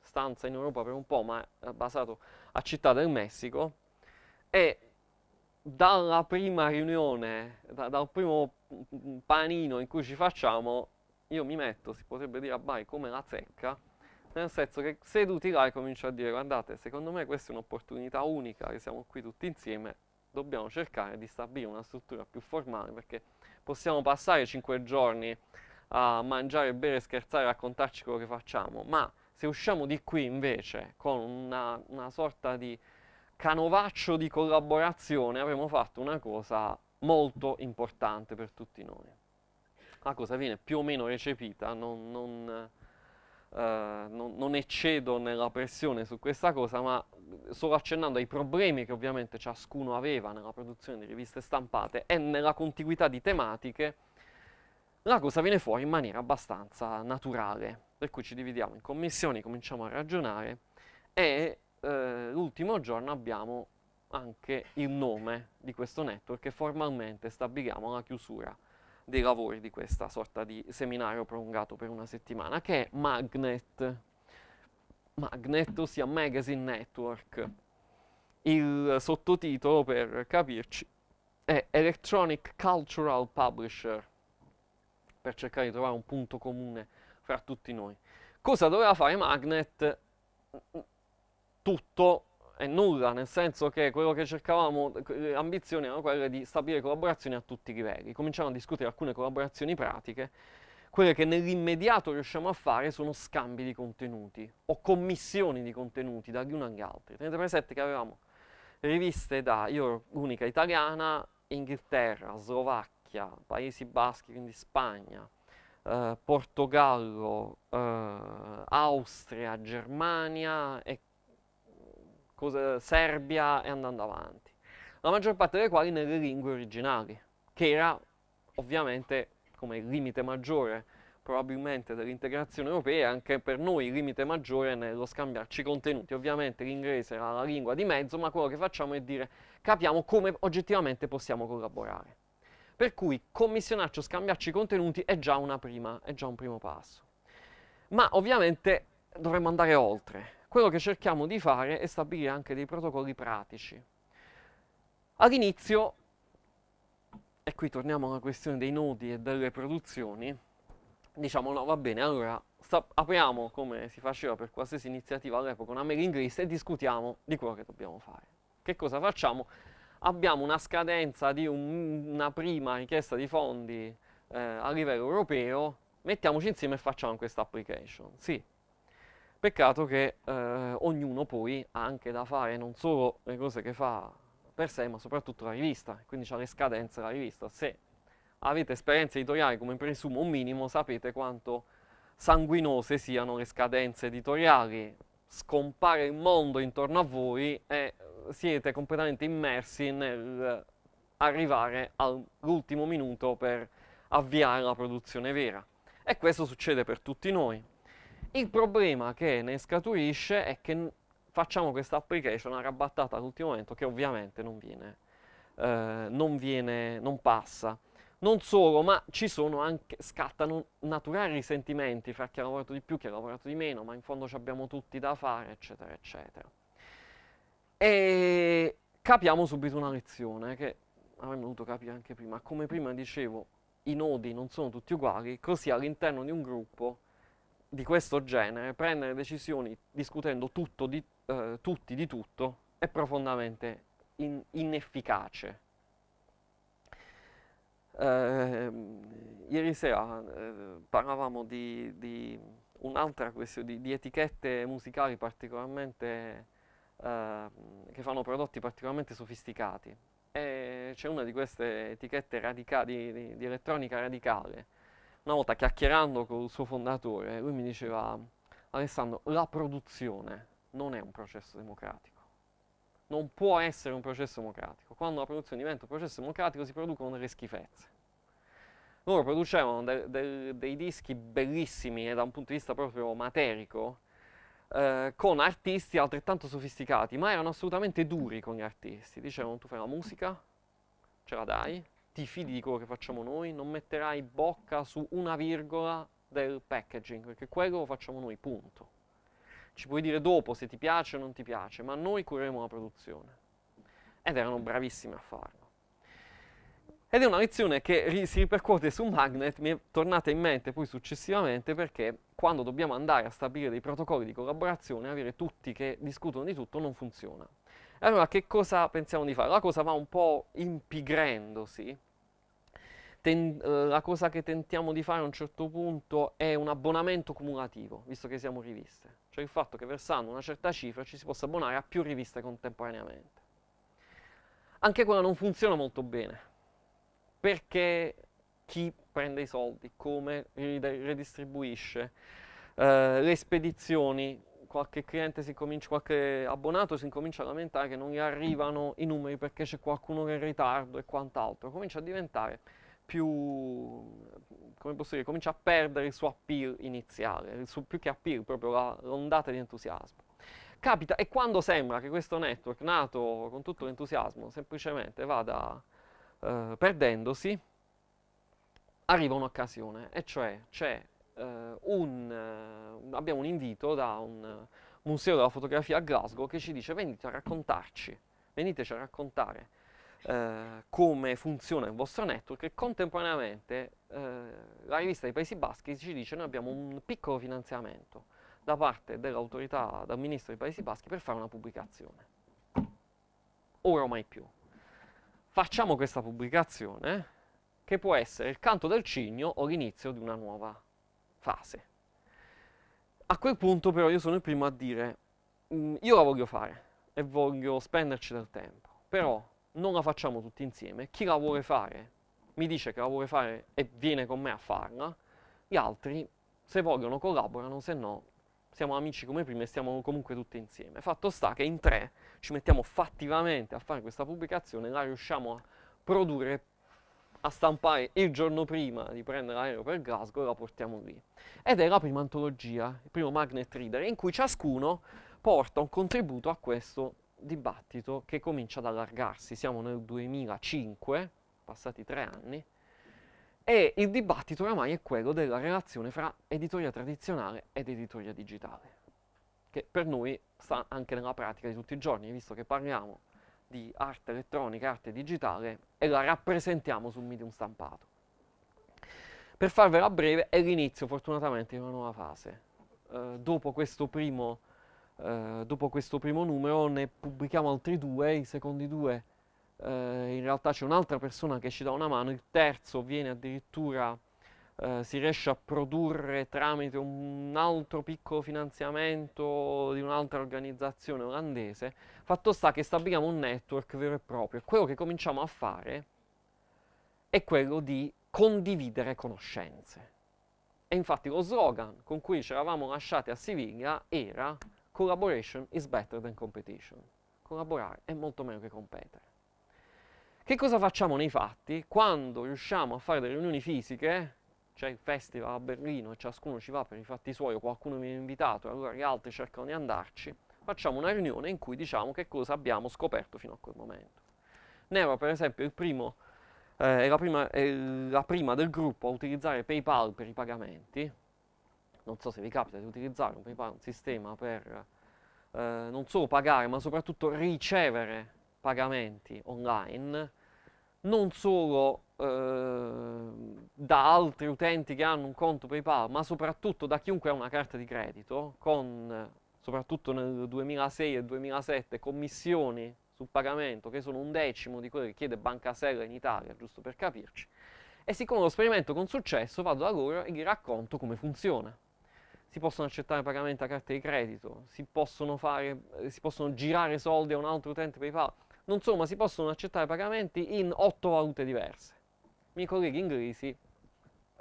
stanza in Europa per un po', ma è basato a Città del Messico. E dalla prima riunione, da, dal primo panino in cui ci facciamo, io mi metto, si potrebbe dire a Bari, come la zecca, nel senso che seduti là e comincio a dire guardate, secondo me questa è un'opportunità unica che siamo qui tutti insieme, dobbiamo cercare di stabilire una struttura più formale perché possiamo passare cinque giorni a mangiare, bere, scherzare, raccontarci quello che facciamo, ma se usciamo di qui invece con una, una sorta di canovaccio di collaborazione avremo fatto una cosa molto importante per tutti noi. La cosa viene più o meno recepita, non, non, eh, non, non eccedo nella pressione su questa cosa, ma solo accennando ai problemi che ovviamente ciascuno aveva nella produzione di riviste stampate e nella contiguità di tematiche, la cosa viene fuori in maniera abbastanza naturale. Per cui ci dividiamo in commissioni, cominciamo a ragionare e eh, l'ultimo giorno abbiamo anche il nome di questo network e formalmente stabiliamo la chiusura dei lavori di questa sorta di seminario prolungato per una settimana, che è Magnet, Magnet ossia Magazine Network. Il sottotitolo, per capirci, è Electronic Cultural Publisher, per cercare di trovare un punto comune fra tutti noi. Cosa doveva fare Magnet? Tutto è nulla, nel senso che quello che cercavamo, le eh, ambizioni erano quelle di stabilire collaborazioni a tutti i livelli. Cominciamo a discutere alcune collaborazioni pratiche. Quelle che nell'immediato riusciamo a fare sono scambi di contenuti o commissioni di contenuti dagli uni agli altri. Tenete presente che avevamo riviste da, io ero l'unica italiana, Inghilterra, Slovacchia, Paesi Baschi, quindi Spagna, eh, Portogallo, eh, Austria, Germania e cosa, Serbia e andando avanti, la maggior parte delle quali nelle lingue originali, che era ovviamente come limite maggiore probabilmente dell'integrazione europea, anche per noi il limite maggiore nello scambiarci contenuti. Ovviamente l'inglese era la lingua di mezzo, ma quello che facciamo è dire capiamo come oggettivamente possiamo collaborare. Per cui commissionarci o scambiarci contenuti è già, prima, è già un primo passo. Ma ovviamente dovremmo andare oltre, quello che cerchiamo di fare è stabilire anche dei protocolli pratici. All'inizio, e qui torniamo alla questione dei nodi e delle produzioni, diciamo no, va bene, allora apriamo, come si faceva per qualsiasi iniziativa all'epoca, una mailing list e discutiamo di quello che dobbiamo fare. Che cosa facciamo? Abbiamo una scadenza di un, una prima richiesta di fondi eh, a livello europeo, mettiamoci insieme e facciamo questa application. Sì, Peccato che eh, ognuno poi ha anche da fare non solo le cose che fa per sé, ma soprattutto la rivista, quindi ha le scadenze della rivista. Se avete esperienze editoriali come presumo un minimo, sapete quanto sanguinose siano le scadenze editoriali. Scompare il mondo intorno a voi e siete completamente immersi nel arrivare all'ultimo minuto per avviare la produzione vera. E questo succede per tutti noi. Il problema che ne scaturisce è che facciamo questa application arrabattata all'ultimo momento che ovviamente non viene, eh, non viene, non passa. Non solo, ma ci sono anche, scattano naturali sentimenti fra chi ha lavorato di più, chi ha lavorato di meno, ma in fondo ci abbiamo tutti da fare, eccetera, eccetera. E capiamo subito una lezione che avremmo dovuto capire anche prima. Come prima dicevo, i nodi non sono tutti uguali, così all'interno di un gruppo di questo genere, prendere decisioni discutendo tutto di, eh, tutti di tutto, è profondamente in, inefficace. Eh, ieri sera eh, parlavamo di, di un'altra questione, di, di, etichette musicali particolarmente, ehm, che fanno prodotti particolarmente sofisticati. E c'è una di queste etichette radica- di, elettronica radicale, una volta chiacchierando con il suo fondatore, lui mi diceva, Alessandro, la produzione non è un processo democratico, non può essere un processo democratico. Quando la produzione diventa un processo democratico si producono delle schifezze. Loro producevano de de dei dischi bellissimi e eh, da un punto di vista proprio materico, eh, con artisti altrettanto sofisticati, ma erano assolutamente duri con gli artisti. Dicevano tu fai la musica, ce la dai, ti fidi di quello che facciamo noi, non metterai bocca su una virgola del packaging, perché quello lo facciamo noi, punto. Ci puoi dire dopo se ti piace o non ti piace, ma noi cureremo la produzione. Ed erano bravissimi a farlo. Ed è una lezione che si ripercuote su Magnet, mi è tornata in mente poi successivamente perché quando dobbiamo andare a stabilire dei protocolli di collaborazione, avere tutti che discutono di tutto non funziona. Allora che cosa pensiamo di fare? La cosa va un po' impigrendosi. Ten, eh, la cosa che tentiamo di fare a un certo punto è un abbonamento cumulativo, visto che siamo riviste. Cioè il fatto che versando una certa cifra ci si possa abbonare a più riviste contemporaneamente. Anche quella non funziona molto bene, perché chi prende i soldi, come ridistribuisce, eh, le spedizioni qualche cliente, si comincia, qualche abbonato si incomincia a lamentare che non gli arrivano i numeri perché c'è qualcuno che è in ritardo e quant'altro, comincia a diventare più, come posso dire, comincia a perdere il suo appeal iniziale, suo, più che appeal, proprio l'ondata di entusiasmo. Capita, e quando sembra che questo network, nato con tutto l'entusiasmo, semplicemente vada eh, perdendosi, arriva un'occasione, e cioè c'è eh, eh, un, abbiamo un invito da un eh, museo della fotografia a Glasgow che ci dice venite a raccontarci, veniteci a raccontare eh, come funziona il vostro network e contemporaneamente eh, la rivista dei Paesi Baschi ci dice noi abbiamo un piccolo finanziamento da parte dell'autorità, dal ministro dei Paesi Baschi per fare una pubblicazione. Ora o mai più. Facciamo questa pubblicazione che può essere il canto del cigno o l'inizio di una nuova fase. A quel punto però io sono il primo a dire, mm, io la voglio fare e voglio spenderci del tempo, però non la facciamo tutti insieme, chi la vuole fare mi dice che la vuole fare e viene con me a farla, gli altri se vogliono collaborano, se no siamo amici come prima e stiamo comunque tutti insieme. Fatto sta che in tre ci mettiamo fattivamente a fare questa pubblicazione e la riusciamo a produrre a stampare il giorno prima di prendere l'aereo per Glasgow e la portiamo lì. Ed è la prima antologia, il primo magnet reader, in cui ciascuno porta un contributo a questo dibattito che comincia ad allargarsi. Siamo nel 2005, passati tre anni, e il dibattito oramai è quello della relazione fra editoria tradizionale ed editoria digitale, che per noi sta anche nella pratica di tutti i giorni, visto che parliamo di arte elettronica, arte digitale e la rappresentiamo su medium stampato. Per farvela breve è l'inizio fortunatamente di una nuova fase. Eh, dopo, questo primo, eh, dopo, questo primo, numero ne pubblichiamo altri due, i secondi due eh, in realtà c'è un'altra persona che ci dà una mano, il terzo viene addirittura eh, si riesce a produrre tramite un altro piccolo finanziamento di un'altra organizzazione olandese Fatto sta che stabiliamo un network vero e proprio quello che cominciamo a fare è quello di condividere conoscenze. E infatti lo slogan con cui ci eravamo lasciati a Siviglia era Collaboration is better than competition. Collaborare è molto meno che competere. Che cosa facciamo nei fatti? Quando riusciamo a fare delle riunioni fisiche, c'è il festival a Berlino e ciascuno ci va per i fatti suoi o qualcuno viene invitato e allora gli altri cercano di andarci, facciamo una riunione in cui diciamo che cosa abbiamo scoperto fino a quel momento. Nero per esempio primo, eh, è, la prima, è la prima del gruppo a utilizzare PayPal per i pagamenti, non so se vi capita di utilizzare un, PayPal, un sistema per eh, non solo pagare ma soprattutto ricevere pagamenti online, non solo eh, da altri utenti che hanno un conto PayPal, ma soprattutto da chiunque ha una carta di credito con soprattutto nel 2006 e 2007, commissioni sul pagamento che sono un decimo di quello che chiede Banca Sella in Italia, giusto per capirci. E siccome lo sperimento con successo, vado da loro e gli racconto come funziona. Si possono accettare pagamenti a carte di credito, si possono, fare, eh, si possono girare soldi a un altro utente PayPal, non solo, ma si possono accettare pagamenti in otto valute diverse. I miei colleghi inglesi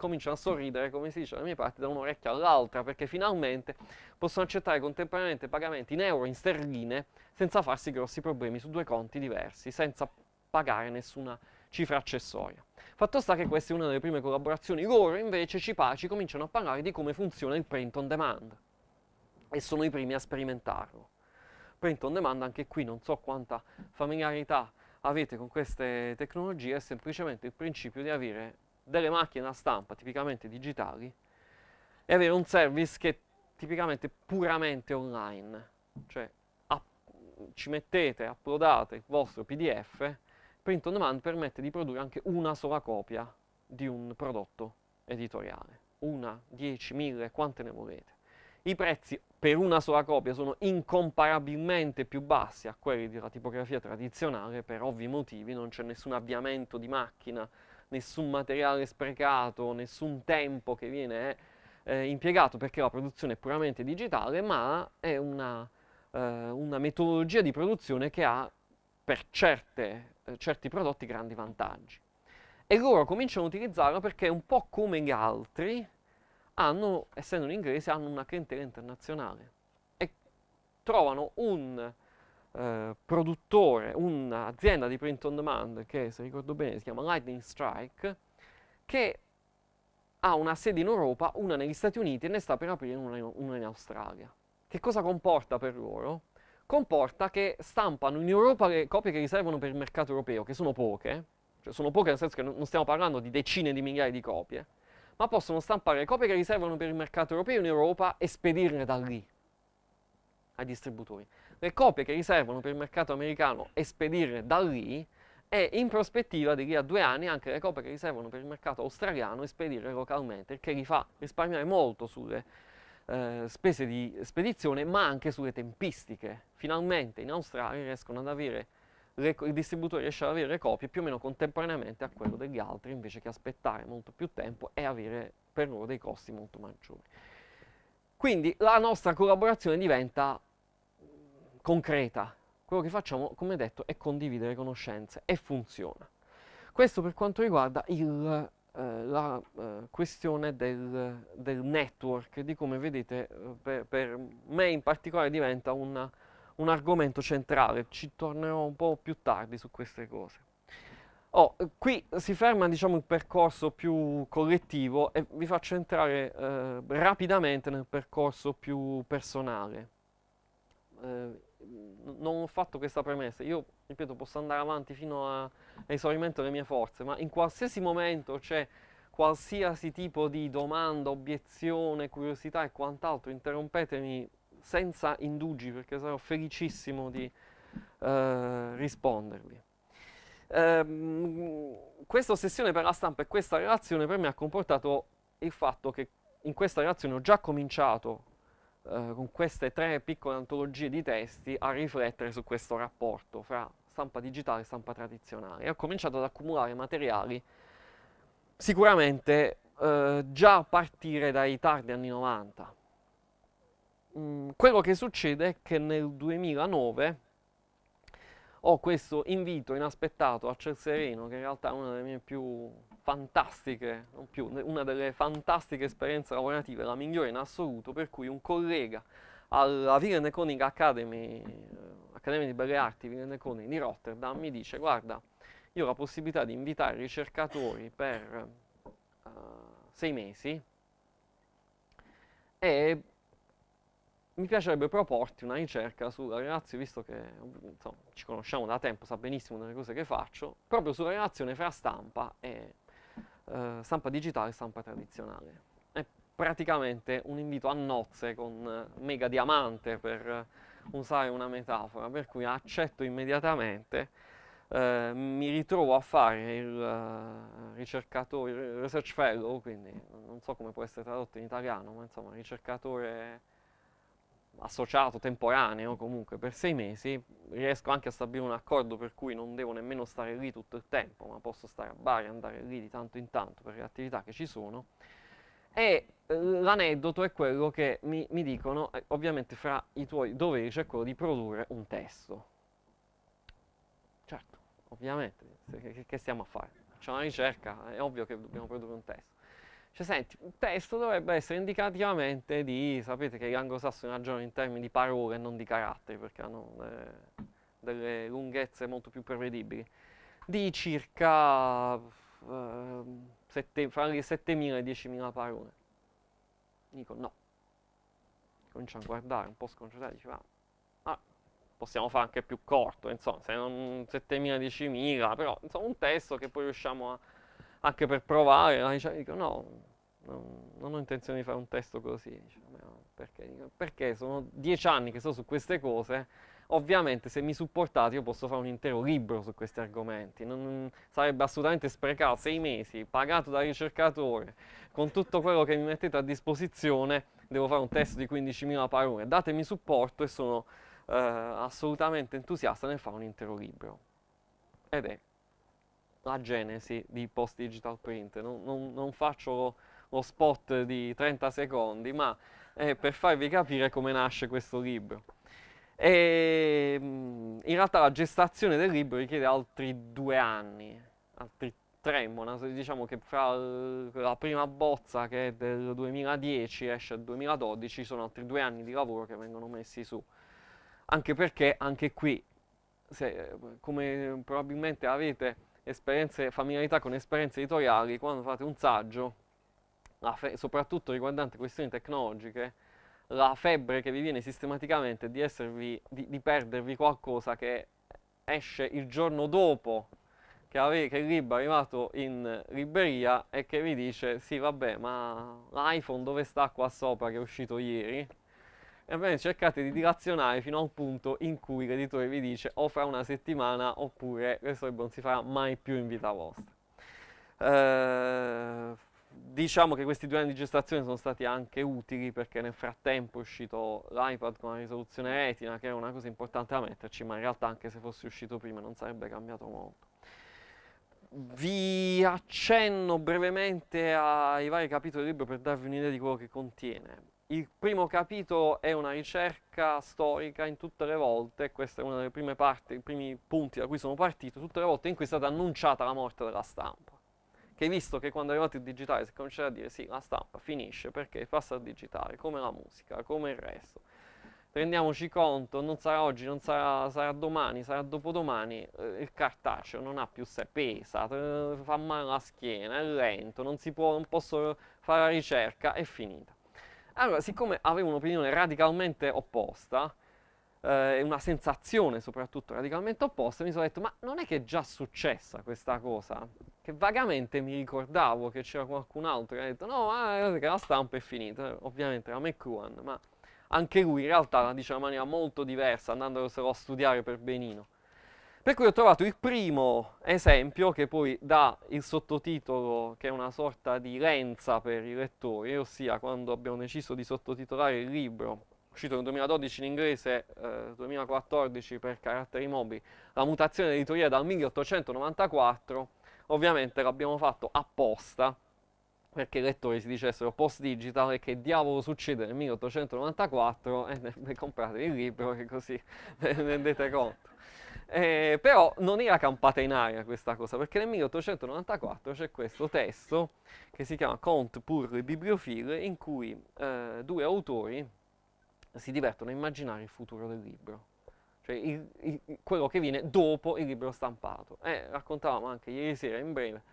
cominciano a sorridere, come si dice alla mia parte, da un'orecchia all'altra, perché finalmente possono accettare contemporaneamente pagamenti in euro in sterline senza farsi grossi problemi su due conti diversi, senza pagare nessuna cifra accessoria. Fatto sta che questa è una delle prime collaborazioni, loro invece ci, ci cominciano a parlare di come funziona il print on demand e sono i primi a sperimentarlo. Print on demand, anche qui non so quanta familiarità avete con queste tecnologie, è semplicemente il principio di avere delle macchine a stampa tipicamente digitali e avere un service che è tipicamente puramente online, cioè ci mettete, uploadate il vostro PDF, print on demand permette di produrre anche una sola copia di un prodotto editoriale, una, dieci, mille, quante ne volete. I prezzi per una sola copia sono incomparabilmente più bassi a quelli della tipografia tradizionale, per ovvi motivi non c'è nessun avviamento di macchina nessun materiale sprecato, nessun tempo che viene eh, impiegato perché la produzione è puramente digitale, ma è una, eh, una metodologia di produzione che ha per certe, eh, certi prodotti grandi vantaggi. E loro cominciano a utilizzarlo perché un po' come gli altri, hanno, essendo in inglese, hanno una clientela internazionale e trovano un eh, produttore, un'azienda di print on demand che se ricordo bene si chiama Lightning Strike, che ha una sede in Europa, una negli Stati Uniti e ne sta per aprire una in, una in Australia. Che cosa comporta per loro? Comporta che stampano in Europa le copie che riservano per il mercato europeo, che sono poche, cioè sono poche nel senso che non stiamo parlando di decine di migliaia di copie, ma possono stampare le copie che riservano per il mercato europeo in Europa e spedirle da lì ai distributori le copie che riservano per il mercato americano e spedire da lì e in prospettiva di lì a due anni anche le copie che riservano per il mercato australiano e spedire localmente, il che li fa risparmiare molto sulle eh, spese di spedizione ma anche sulle tempistiche. Finalmente in Australia riescono ad avere le, il distributore riesce ad avere le copie più o meno contemporaneamente a quello degli altri invece che aspettare molto più tempo e avere per loro dei costi molto maggiori. Quindi la nostra collaborazione diventa concreta. Quello che facciamo, come detto, è condividere conoscenze e funziona. Questo per quanto riguarda il, eh, la eh, questione del, del, network, di come vedete eh, per, per me in particolare diventa una, un argomento centrale, ci tornerò un po' più tardi su queste cose. Oh, qui si ferma diciamo, il percorso più collettivo e vi faccio entrare eh, rapidamente nel percorso più personale. Eh, non ho fatto questa premessa, io ripeto posso andare avanti fino a, a esaurimento delle mie forze, ma in qualsiasi momento c'è qualsiasi tipo di domanda, obiezione, curiosità e quant'altro, interrompetemi senza indugi perché sarò felicissimo di eh, rispondervi. Ehm, questa ossessione per la stampa e questa relazione per me ha comportato il fatto che in questa relazione ho già cominciato eh, con queste tre piccole antologie di testi a riflettere su questo rapporto fra stampa digitale e stampa tradizionale e ho cominciato ad accumulare materiali sicuramente eh, già a partire dai tardi anni 90. Mm, quello che succede è che nel 2009 ho questo invito inaspettato a Cel Sereno, che in realtà è una delle mie più fantastiche, non più, una delle fantastiche esperienze lavorative, la migliore in assoluto, per cui un collega alla Virene Koning Academy, eh, Accademia di Belle Arti Virene Koning di Rotterdam, mi dice guarda, io ho la possibilità di invitare ricercatori per uh, sei mesi e mi piacerebbe proporti una ricerca sulla relazione, visto che insomma, ci conosciamo da tempo, sa benissimo delle cose che faccio, proprio sulla relazione fra stampa e eh, stampa digitale e stampa tradizionale. È praticamente un invito a nozze con eh, mega diamante per eh, usare una metafora, per cui accetto immediatamente, eh, mi ritrovo a fare il eh, ricercatore, il research fellow, quindi non so come può essere tradotto in italiano, ma insomma ricercatore associato temporaneo comunque per sei mesi, riesco anche a stabilire un accordo per cui non devo nemmeno stare lì tutto il tempo, ma posso stare a Bari e andare lì di tanto in tanto per le attività che ci sono. E eh, l'aneddoto è quello che mi, mi dicono, eh, ovviamente fra i tuoi doveri c'è quello di produrre un testo. Certo, ovviamente, che, che stiamo a fare? C'è una ricerca, è ovvio che dobbiamo produrre un testo. Cioè, senti, un testo dovrebbe essere indicativamente di, sapete che gli anglosassoni ragionano in termini di parole e non di caratteri, perché hanno eh, delle lunghezze molto più prevedibili, di circa eh, sette, fra le 7.000 e 10.000 parole. Dico no. Cominciamo a guardare, un po' sconcertati, diciamo, ah, possiamo fare anche più corto, insomma, se non 7.000-10.000, però insomma un testo che poi riusciamo a anche per provare, no? Dice, dico no, non, non, ho intenzione di fare un testo così, dice, no, perché? Dico, perché sono dieci anni che sto su queste cose, ovviamente se mi supportate io posso fare un intero libro su questi argomenti, non, sarebbe assolutamente sprecato sei mesi, pagato da ricercatore, con tutto quello che mi mettete a disposizione, devo fare un testo di 15.000 parole, datemi supporto e sono eh, assolutamente entusiasta nel fare un intero libro. Ed è la genesi di post digital print, non, non, non faccio lo, spot di 30 secondi, ma è eh, per farvi capire come nasce questo libro. E, mm, in realtà la gestazione del libro richiede altri due anni, altri tre, diciamo che fra la prima bozza che è del 2010 esce il 2012, sono altri due anni di lavoro che vengono messi su, anche perché anche qui, se, come probabilmente avete familiarità con esperienze editoriali, quando fate un saggio, soprattutto riguardante questioni tecnologiche, la febbre che vi viene sistematicamente è di, esservi, di, di perdervi qualcosa che esce il giorno dopo che, che il libro è arrivato in libreria e che vi dice sì vabbè ma l'iPhone dove sta qua sopra che è uscito ieri? Ebbene, cercate di dilazionare fino a un punto in cui l'editore vi dice o fra una settimana oppure questo web non si farà mai più in vita vostra. Eh, diciamo che questi due anni di gestazione sono stati anche utili perché nel frattempo è uscito l'iPad con la risoluzione retina che era una cosa importante da metterci ma in realtà anche se fosse uscito prima non sarebbe cambiato molto vi accenno brevemente ai vari capitoli del libro per darvi un'idea di quello che contiene il primo capitolo è una ricerca storica in tutte le volte, questa è una delle prime parti, i primi punti da cui sono partito, tutte le volte in cui è stata annunciata la morte della stampa. Che visto che quando è arrivato il digitale si cominciava a dire sì, la stampa finisce perché passa al digitale, come la musica, come il resto rendiamoci conto, non sarà oggi, non sarà, sarà domani, sarà dopodomani, eh, il cartaceo non ha più se pesa, eh, fa male alla schiena, è lento, non, può, non posso fare la ricerca, è finita. Allora, siccome avevo un'opinione radicalmente opposta, eh, e eh, una sensazione soprattutto radicalmente opposta, mi sono detto, ma non è che è già successa questa cosa? Che vagamente mi ricordavo che c'era qualcun altro che ha detto, no, ma ah, la stampa è finita. Ovviamente era McLuhan, ma anche lui in realtà la dice diciamo, in maniera molto diversa, andandoselo a studiare per benino. Per cui ho trovato il primo esempio che poi dà il sottotitolo che è una sorta di lenza per i lettori, ossia quando abbiamo deciso di sottotitolare il libro, uscito nel 2012 in inglese, eh, 2014 per caratteri mobili, la mutazione editoriale dal 1894, ovviamente l'abbiamo fatto apposta perché i lettori si dicessero post digital e che diavolo succede nel 1894 e ne, ne comprate il libro che così ne rendete conto. Eh, però non era campata in aria questa cosa, perché nel 1894 c'è questo testo che si chiama Conte pour le bibliophile, in cui eh, due autori si divertono a immaginare il futuro del libro, cioè il, il, quello che viene dopo il libro stampato. Eh, raccontavamo anche ieri sera in breve,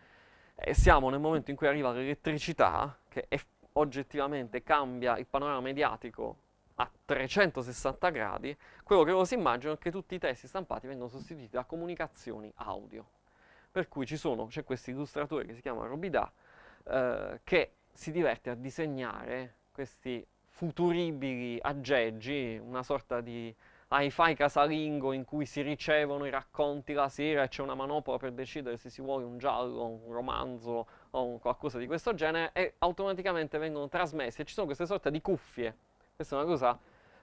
eh, siamo nel momento in cui arriva l'elettricità, che è, oggettivamente cambia il panorama mediatico a 360 gradi, quello che loro si immaginano è che tutti i testi stampati vengano sostituiti da comunicazioni audio. Per cui c'è questo illustratore che si chiama Robidà eh, che si diverte a disegnare questi futuribili aggeggi, una sorta di hi-fi casalingo in cui si ricevono i racconti la sera e c'è una manopola per decidere se si vuole un giallo, un romanzo o un qualcosa di questo genere e automaticamente vengono trasmessi e ci sono queste sorte di cuffie questa è una cosa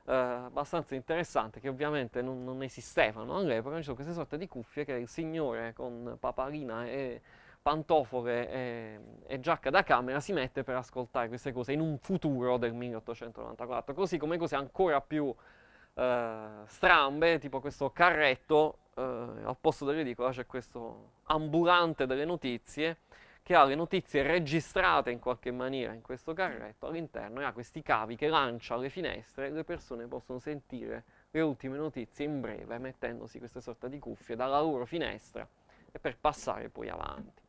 eh, abbastanza interessante che ovviamente non, non esistevano all'epoca, ci sono queste sorte di cuffie che il signore con paparina e pantofole e, e, giacca da camera si mette per ascoltare queste cose in un futuro del 1894, così come cose ancora più eh, strambe, tipo questo carretto, eh, al posto dell'edicola c'è questo ambulante delle notizie che ha le notizie registrate in qualche maniera in questo carretto all'interno e ha questi cavi che lancia alle finestre e le persone possono sentire le ultime notizie in breve mettendosi queste sorta di cuffie dalla loro finestra e per passare poi avanti.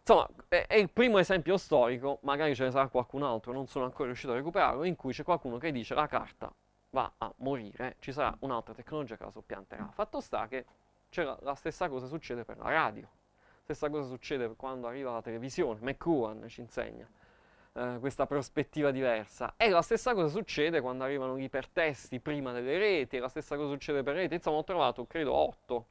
Insomma, è il primo esempio storico, magari ce ne sarà qualcun altro, non sono ancora riuscito a recuperarlo, in cui c'è qualcuno che dice la carta va a morire, ci sarà un'altra tecnologia che la soppianterà. Fatto sta che la, la stessa cosa succede per la radio. Stessa cosa succede quando arriva la televisione, McLuhan ci insegna eh, questa prospettiva diversa. E la stessa cosa succede quando arrivano gli ipertesti prima delle reti, la stessa cosa succede per rete. insomma ho trovato credo 8,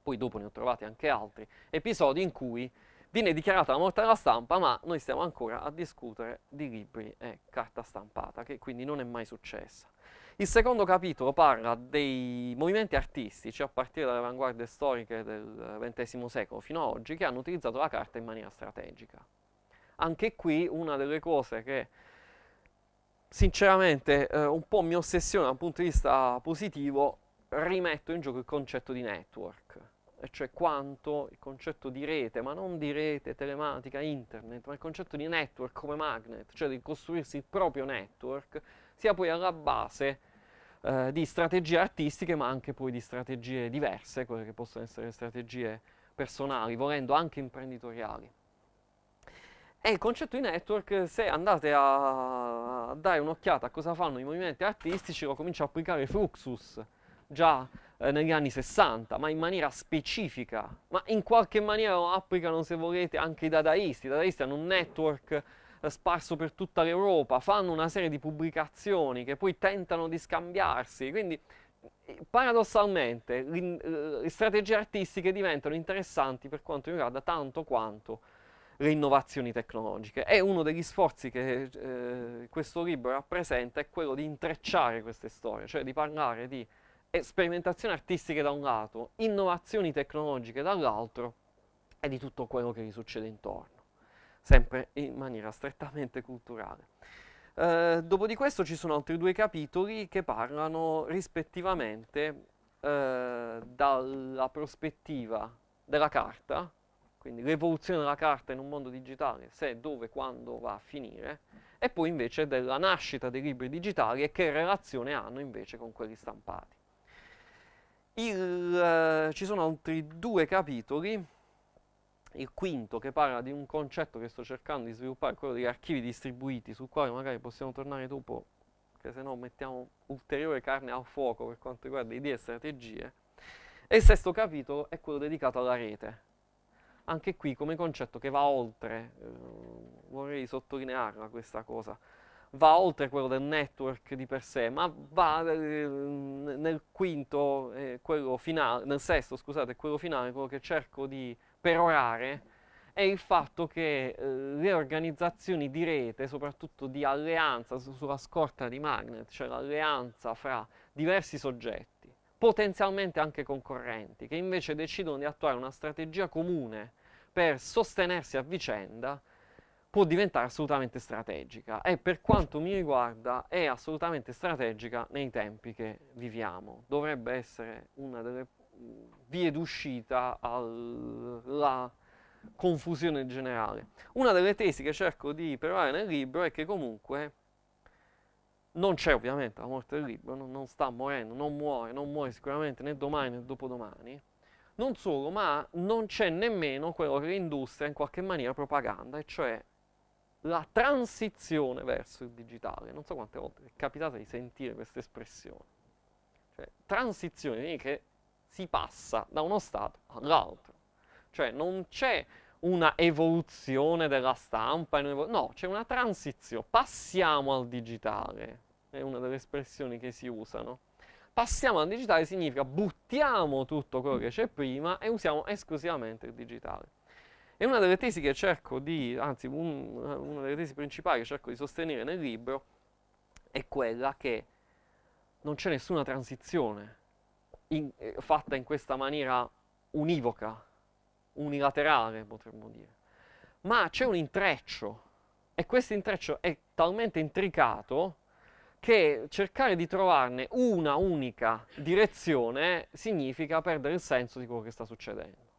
poi dopo ne ho trovati anche altri, episodi in cui Viene dichiarata la morte alla stampa, ma noi stiamo ancora a discutere di libri e carta stampata, che quindi non è mai successa. Il secondo capitolo parla dei movimenti artistici, a partire dalle avanguardie storiche del XX secolo fino ad oggi, che hanno utilizzato la carta in maniera strategica. Anche qui una delle cose che sinceramente eh, un po' mi ossessiona dal punto di vista positivo, rimetto in gioco il concetto di network e cioè quanto il concetto di rete, ma non di rete telematica, internet, ma il concetto di network come magnet, cioè di costruirsi il proprio network, sia poi alla base eh, di strategie artistiche, ma anche poi di strategie diverse, quelle che possono essere strategie personali, volendo anche imprenditoriali. E il concetto di network, se andate a dare un'occhiata a cosa fanno i movimenti artistici, lo comincia a applicare Fluxus, già eh, negli anni 60, ma in maniera specifica, ma in qualche maniera lo applicano, se volete, anche i dadaisti. I dadaisti hanno un network eh, sparso per tutta l'Europa, fanno una serie di pubblicazioni che poi tentano di scambiarsi, quindi eh, paradossalmente le strategie artistiche diventano interessanti per quanto riguarda tanto quanto le innovazioni tecnologiche. E uno degli sforzi che eh, questo libro rappresenta è quello di intrecciare queste storie, cioè di parlare di sperimentazioni artistiche da un lato, innovazioni tecnologiche dall'altro e di tutto quello che gli succede intorno, sempre in maniera strettamente culturale. Eh, dopo di questo ci sono altri due capitoli che parlano rispettivamente eh, dalla prospettiva della carta, quindi l'evoluzione della carta in un mondo digitale, se, dove, quando va a finire, e poi invece della nascita dei libri digitali e che relazione hanno invece con quelli stampati. Il, eh, ci sono altri due capitoli, il quinto che parla di un concetto che sto cercando di sviluppare, quello degli archivi distribuiti, sul quale magari possiamo tornare dopo, che se no mettiamo ulteriore carne al fuoco per quanto riguarda idee e strategie. E il sesto capitolo è quello dedicato alla rete, anche qui come concetto che va oltre, eh, vorrei sottolinearla questa cosa, va oltre quello del network di per sé, ma va eh, nel quinto, eh, quello finale, nel sesto, scusate, quello finale, quello che cerco di perorare, è il fatto che eh, le organizzazioni di rete, soprattutto di alleanza su, sulla scorta di Magnet, cioè l'alleanza fra diversi soggetti, potenzialmente anche concorrenti, che invece decidono di attuare una strategia comune per sostenersi a vicenda, può diventare assolutamente strategica e per quanto mi riguarda è assolutamente strategica nei tempi che viviamo. Dovrebbe essere una delle mm, vie d'uscita alla confusione generale. Una delle tesi che cerco di provare nel libro è che comunque non c'è ovviamente la morte del libro, non, non sta morendo, non muore, non muore sicuramente né domani né dopodomani, non solo, ma non c'è nemmeno quello che l'industria in qualche maniera propaganda, e cioè la transizione verso il digitale. Non so quante volte è capitata di sentire questa espressione. Cioè, transizione significa che si passa da uno stato all'altro. Cioè, non c'è una evoluzione della stampa, no, c'è una transizione. Passiamo al digitale, è una delle espressioni che si usano. Passiamo al digitale significa buttiamo tutto quello che c'è prima e usiamo esclusivamente il digitale. E una delle tesi che cerco di, anzi un, una delle tesi principali che cerco di sostenere nel libro è quella che non c'è nessuna transizione in, eh, fatta in questa maniera univoca, unilaterale potremmo dire, ma c'è un intreccio e questo intreccio è talmente intricato che cercare di trovarne una unica direzione significa perdere il senso di quello che sta succedendo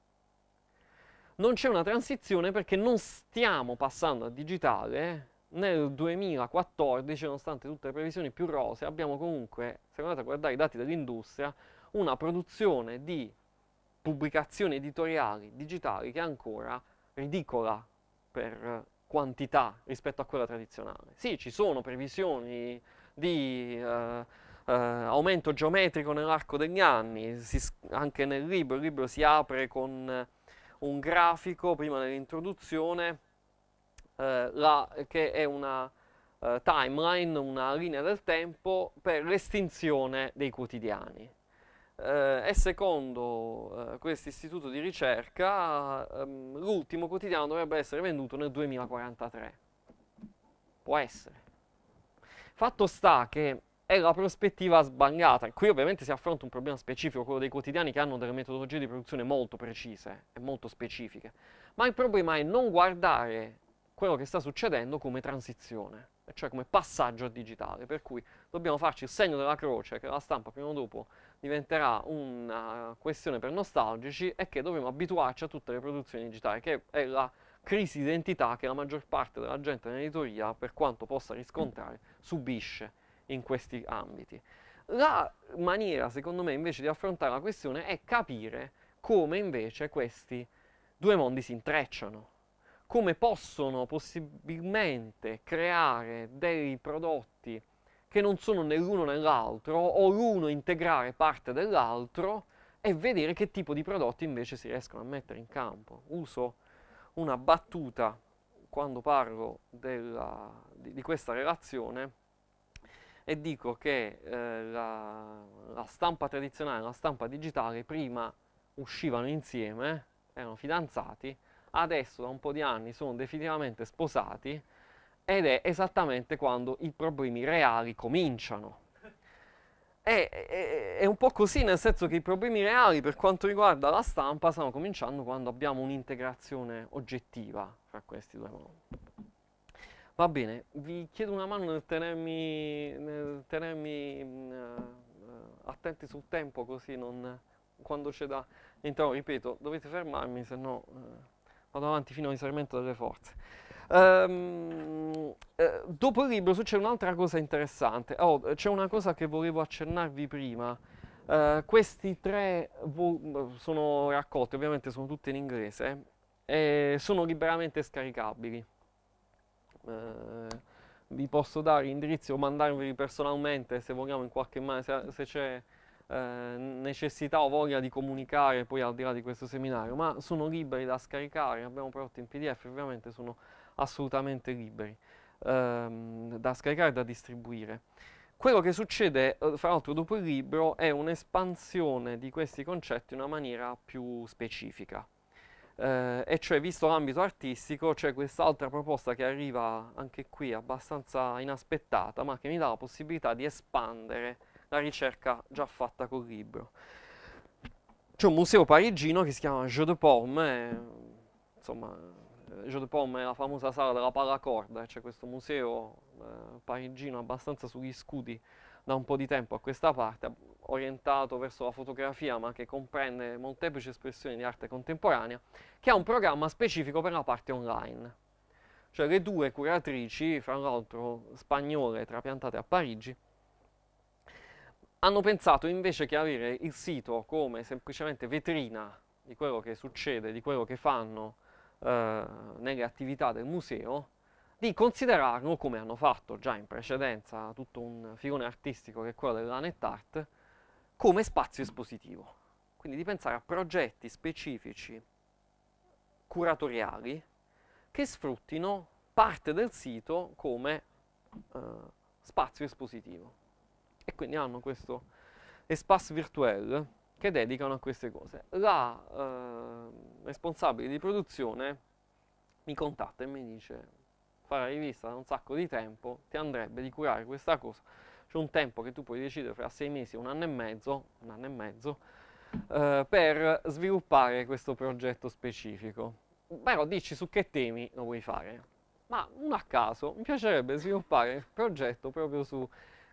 non c'è una transizione perché non stiamo passando a digitale. Nel 2014, nonostante tutte le previsioni più rose, abbiamo comunque, se andate a guardare i dati dell'industria, una produzione di pubblicazioni editoriali digitali che è ancora ridicola per quantità rispetto a quella tradizionale. Sì, ci sono previsioni di eh, Uh, aumento geometrico nell'arco degli anni, si, anche nel libro, il libro si apre con un grafico prima dell'introduzione eh, che è una eh, timeline, una linea del tempo per l'estinzione dei quotidiani. Eh, e secondo eh, questo istituto di ricerca ehm, l'ultimo quotidiano dovrebbe essere venduto nel 2043. Può essere. Fatto sta che è la prospettiva sbagliata. Qui ovviamente si affronta un problema specifico, quello dei quotidiani che hanno delle metodologie di produzione molto precise e molto specifiche, ma il problema è non guardare quello che sta succedendo come transizione, cioè come passaggio al digitale, per cui dobbiamo farci il segno della croce che la stampa prima o dopo diventerà una questione per nostalgici e che dovremo abituarci a tutte le produzioni digitali, che è la crisi di identità che la maggior parte della gente in editoria, per quanto possa riscontrare, subisce in questi ambiti. La maniera, secondo me, invece di affrontare la questione è capire come invece questi due mondi si intrecciano, come possono possibilmente creare dei prodotti che non sono né l'uno né l'altro, o l'uno integrare parte dell'altro e vedere che tipo di prodotti invece si riescono a mettere in campo. Uso una battuta quando parlo della, di, di questa relazione e dico che eh, la, la, stampa tradizionale e la stampa digitale prima uscivano insieme, erano fidanzati, adesso da un po' di anni sono definitivamente sposati ed è esattamente quando i problemi reali cominciano. E, è, è un po' così, nel senso che i problemi reali per quanto riguarda la stampa stanno cominciando quando abbiamo un'integrazione oggettiva fra questi due mondi. Va bene, vi chiedo una mano nel tenermi, nel tenermi uh, attenti sul tempo così non, quando c'è da entrare, ripeto, dovete fermarmi se no uh, vado avanti fino all'inserimento delle forze. Um, eh, dopo il libro succede un'altra cosa interessante, oh, c'è una cosa che volevo accennarvi prima, uh, questi tre sono raccolti, ovviamente sono tutti in inglese, e sono liberamente scaricabili. Eh, vi posso dare indirizzi o mandarveli personalmente se vogliamo in qualche maniera, se, se c'è eh, necessità o voglia di comunicare poi al di là di questo seminario, ma sono liberi da scaricare, abbiamo prodotto in PDF, ovviamente sono assolutamente liberi ehm, da scaricare e da distribuire. Quello che succede, eh, fra l'altro, dopo il libro è un'espansione di questi concetti in una maniera più specifica eh, e cioè visto l'ambito artistico c'è quest'altra proposta che arriva anche qui abbastanza inaspettata ma che mi dà la possibilità di espandere la ricerca già fatta col libro. C'è un museo parigino che si chiama Jeux de Pomme, insomma eh, Jeux de Pomme è la famosa sala della palacorda, c'è questo museo eh, parigino abbastanza sugli scudi da un po' di tempo a questa parte, orientato verso la fotografia ma che comprende molteplici espressioni di arte contemporanea, che ha un programma specifico per la parte online. Cioè le due curatrici, fra l'altro spagnole trapiantate a Parigi, hanno pensato invece che avere il sito come semplicemente vetrina di quello che succede, di quello che fanno eh, nelle attività del museo, di considerarlo, come hanno fatto già in precedenza tutto un filone artistico che è quello della NetArt, come spazio espositivo. Quindi di pensare a progetti specifici curatoriali che sfruttino parte del sito come eh, spazio espositivo. E quindi hanno questo espace virtuel che dedicano a queste cose. La eh, responsabile di produzione mi contatta e mi dice farai rivista da un sacco di tempo, ti andrebbe di curare questa cosa c'è un tempo che tu puoi decidere fra sei mesi e un anno e mezzo, un anno e mezzo eh, per sviluppare questo progetto specifico. Però dici su che temi lo vuoi fare. Ma un a caso, mi piacerebbe sviluppare il progetto proprio su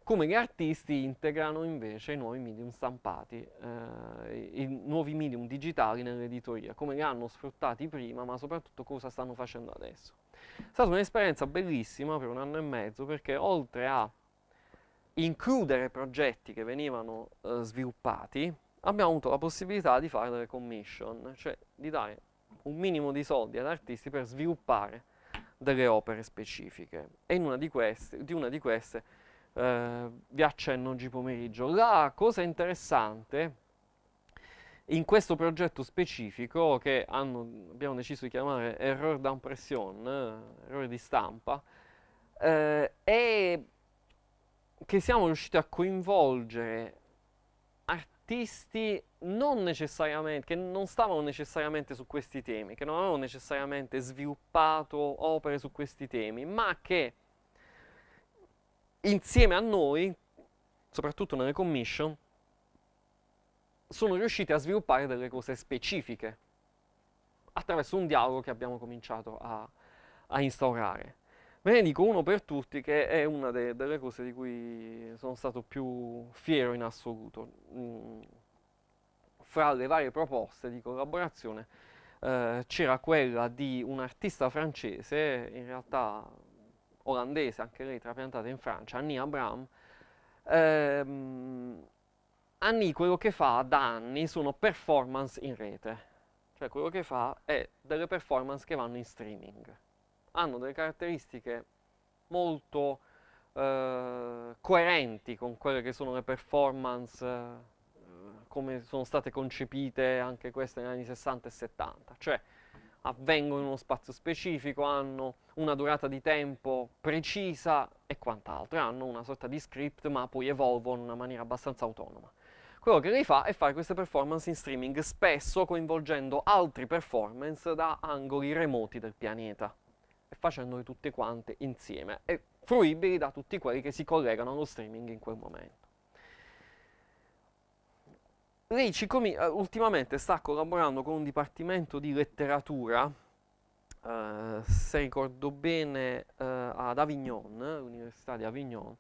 come gli artisti integrano invece i nuovi medium stampati, eh, i, nuovi medium digitali nell'editoria, come li hanno sfruttati prima, ma soprattutto cosa stanno facendo adesso. È stata un'esperienza bellissima per un anno e mezzo perché oltre a includere progetti che venivano eh, sviluppati, abbiamo avuto la possibilità di fare delle commission, cioè di dare un minimo di soldi ad artisti per sviluppare delle opere specifiche. E in una di queste, di una di queste eh, vi accenno oggi pomeriggio. La cosa interessante in questo progetto specifico che hanno, abbiamo deciso di chiamare error d'impression, eh, errore di stampa, eh, è che siamo riusciti a coinvolgere artisti non necessariamente, che non stavano necessariamente su questi temi, che non avevano necessariamente sviluppato opere su questi temi, ma che insieme a noi, soprattutto nelle commission, sono riusciti a sviluppare delle cose specifiche attraverso un dialogo che abbiamo cominciato a, a instaurare. Ve ne dico uno per tutti che è una de delle cose di cui sono stato più fiero in assoluto. Mm. Fra le varie proposte di collaborazione eh, c'era quella di un artista francese, in realtà olandese, anche lei trapiantata in Francia, Annie Abram. Ehm, Annie quello che fa da anni sono performance in rete, cioè quello che fa è delle performance che vanno in streaming hanno delle caratteristiche molto eh, coerenti con quelle che sono le performance eh, come sono state concepite anche queste negli anni 60 e 70, cioè avvengono in uno spazio specifico, hanno una durata di tempo precisa e quant'altro, hanno una sorta di script ma poi evolvono in una maniera abbastanza autonoma. Quello che lei fa è fare queste performance in streaming, spesso coinvolgendo altri performance da angoli remoti del pianeta facendole tutte quante insieme e fruibili da tutti quelli che si collegano allo streaming in quel momento. Lei eh, ultimamente sta collaborando con un dipartimento di letteratura, eh, se ricordo bene, eh, ad Avignon, l'Università di Avignon,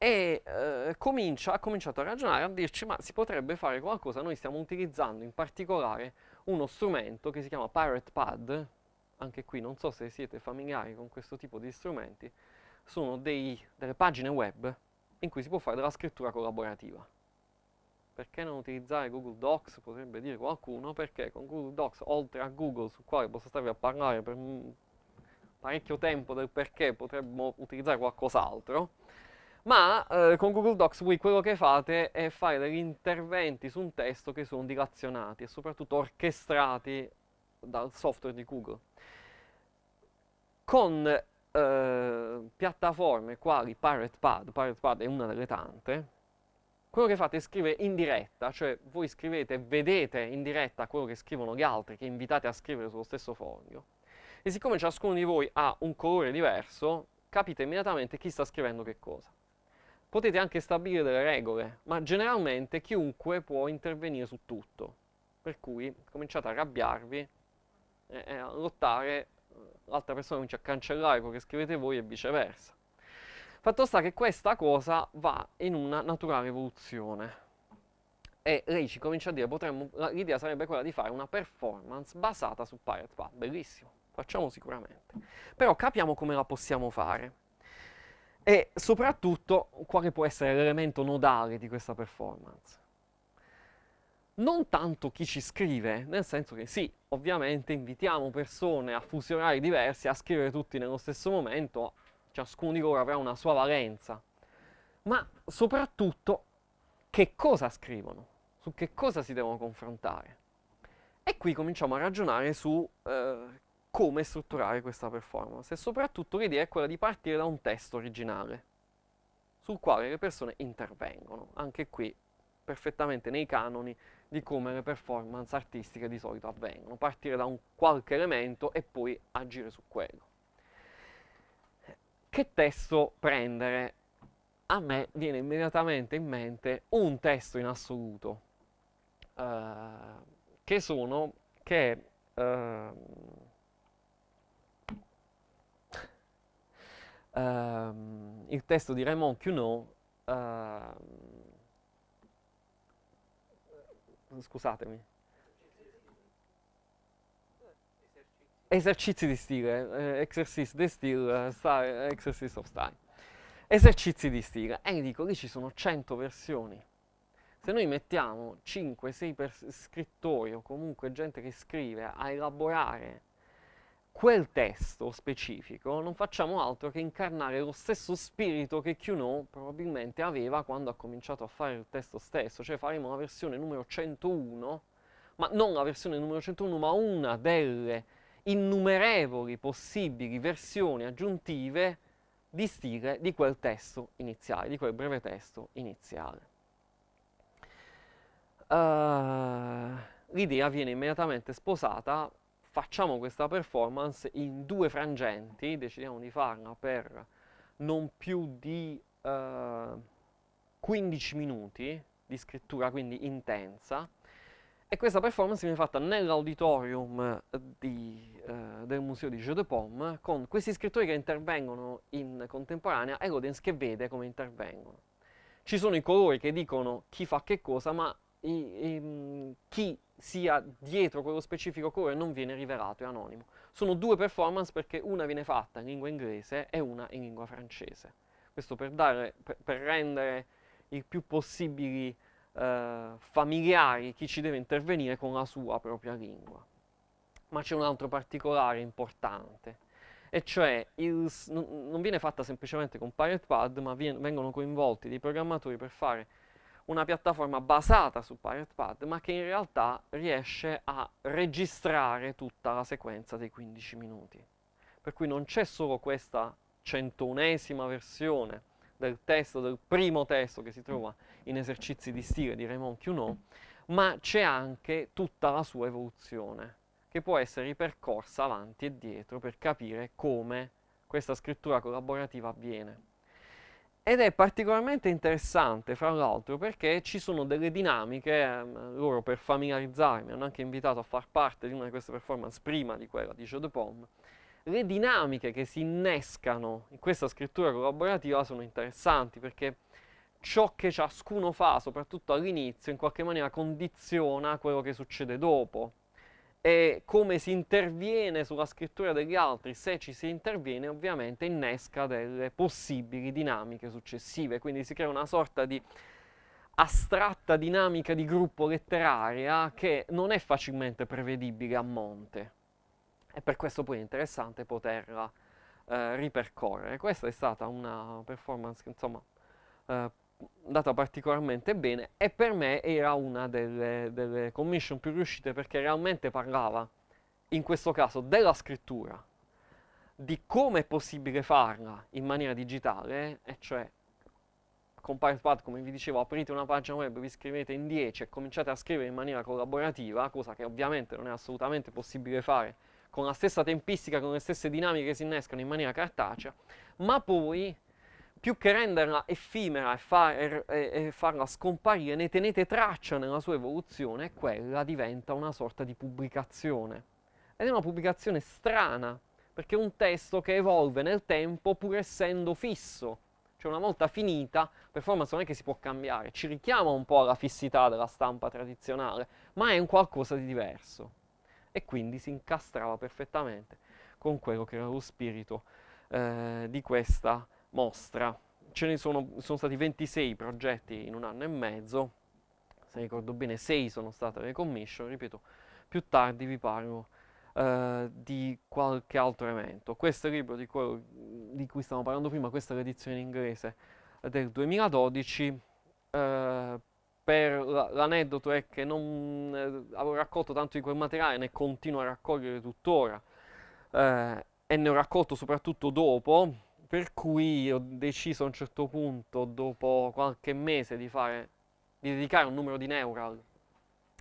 e eh, comincia, ha cominciato a ragionare, a dirci ma si potrebbe fare qualcosa, noi stiamo utilizzando in particolare uno strumento che si chiama Pirate Pad, anche qui non so se siete familiari con questo tipo di strumenti, sono dei, delle pagine web in cui si può fare della scrittura collaborativa. Perché non utilizzare Google Docs, potrebbe dire qualcuno, perché con Google Docs, oltre a Google, sul quale posso starvi a parlare per parecchio tempo del perché potremmo utilizzare qualcos'altro, ma eh, con Google Docs voi quello che fate è fare degli interventi su un testo che sono dilazionati e soprattutto orchestrati dal software di Google con eh, piattaforme quali PiratePad, PiratePad è una delle tante, quello che fate è scrivere in diretta, cioè voi scrivete, vedete in diretta quello che scrivono gli altri, che invitate a scrivere sullo stesso foglio, e siccome ciascuno di voi ha un colore diverso, capite immediatamente chi sta scrivendo che cosa. Potete anche stabilire delle regole, ma generalmente chiunque può intervenire su tutto. Per cui cominciate a arrabbiarvi, e a lottare l'altra persona comincia a cancellare quello che scrivete voi e viceversa. Fatto sta che questa cosa va in una naturale evoluzione. E lei ci comincia a dire, potremmo, l'idea sarebbe quella di fare una performance basata su Pirate Pad, bellissimo, facciamo sicuramente. Però capiamo come la possiamo fare e soprattutto quale può essere l'elemento nodale di questa performance non tanto chi ci scrive, nel senso che sì, ovviamente invitiamo persone a fusionare diversi, a scrivere tutti nello stesso momento, ciascuno di loro avrà una sua valenza, ma soprattutto che cosa scrivono, su che cosa si devono confrontare. E qui cominciamo a ragionare su eh, come strutturare questa performance e soprattutto l'idea è quella di partire da un testo originale sul quale le persone intervengono. Anche qui perfettamente nei canoni di come le performance artistiche di solito avvengono, partire da un qualche elemento e poi agire su quello. Che testo prendere? A me viene immediatamente in mente un testo in assoluto, uh, che sono, che, uh, uh, il testo di Raymond Cuneau, ehm, scusatemi. Esercizi di stile, eh, exercise di stile, style, exercise of style. Esercizi di stile. E eh, dico, lì ci sono 100 versioni. Se noi mettiamo 5-6 scrittori o comunque gente che scrive a elaborare quel testo specifico non facciamo altro che incarnare lo stesso spirito che Cuno probabilmente aveva quando ha cominciato a fare il testo stesso, cioè faremo la versione numero 101, ma non la versione numero 101, ma una delle innumerevoli possibili versioni aggiuntive di stile di quel testo iniziale, di quel breve testo iniziale. Uh, l'idea viene immediatamente sposata facciamo questa performance in due frangenti, decidiamo di farla per non più di eh, 15 minuti di scrittura, quindi intensa, e questa performance viene fatta nell'auditorium eh, del museo di Jeux de Pomme con questi scrittori che intervengono in contemporanea e l'audience che vede come intervengono. Ci sono i colori che dicono chi fa che cosa, ma i, i, chi sia dietro quello specifico colore non viene rivelato, è anonimo. Sono due performance perché una viene fatta in lingua inglese e una in lingua francese. Questo per, dare, per, per rendere il più possibile eh, familiari chi ci deve intervenire con la sua propria lingua. Ma c'è un altro particolare importante, e cioè il, non viene fatta semplicemente con PiratePad, ma vengono coinvolti dei programmatori per fare una piattaforma basata su PiratePad, ma che in realtà riesce a registrare tutta la sequenza dei 15 minuti. Per cui non c'è solo questa centunesima versione del testo, del primo testo che si trova in esercizi di stile di Raymond Cunot, ma c'è anche tutta la sua evoluzione, che può essere ripercorsa avanti e dietro per capire come questa scrittura collaborativa avviene. Ed è particolarmente interessante, fra l'altro, perché ci sono delle dinamiche, ehm, loro per familiarizzarmi hanno anche invitato a far parte di una di queste performance prima di quella di Jeu de Pomme, le dinamiche che si innescano in questa scrittura collaborativa sono interessanti perché ciò che ciascuno fa, soprattutto all'inizio, in qualche maniera condiziona quello che succede dopo e come si interviene sulla scrittura degli altri, se ci si interviene ovviamente innesca delle possibili dinamiche successive, quindi si crea una sorta di astratta dinamica di gruppo letteraria che non è facilmente prevedibile a monte e per questo poi è interessante poterla eh, ripercorrere. Questa è stata una performance che insomma eh, andata particolarmente bene e per me era una delle, delle commission più riuscite perché realmente parlava, in questo caso, della scrittura, di come è possibile farla in maniera digitale, e cioè con PyPad, come vi dicevo, aprite una pagina web, vi scrivete in 10 e cominciate a scrivere in maniera collaborativa, cosa che ovviamente non è assolutamente possibile fare con la stessa tempistica, con le stesse dinamiche che si innescano in maniera cartacea, ma poi più che renderla effimera e, far, e, e, farla scomparire, ne tenete traccia nella sua evoluzione e quella diventa una sorta di pubblicazione. Ed è una pubblicazione strana, perché è un testo che evolve nel tempo pur essendo fisso. Cioè una volta finita, performance non è che si può cambiare, ci richiama un po' alla fissità della stampa tradizionale, ma è un qualcosa di diverso. E quindi si incastrava perfettamente con quello che era lo spirito eh, di questa mostra. Ce ne sono, sono stati 26 progetti in un anno e mezzo, se ricordo bene 6 sono state le commission, ripeto, più tardi vi parlo eh, di qualche altro evento. Questo libro di, quello, di cui stavamo parlando prima, questa è l'edizione in inglese del 2012, eh, per l'aneddoto è che non eh, avevo raccolto tanto di quel materiale, ne continuo a raccogliere tuttora eh, e ne ho raccolto soprattutto dopo per cui ho deciso a un certo punto, dopo qualche mese, di, fare, di dedicare un numero di Neural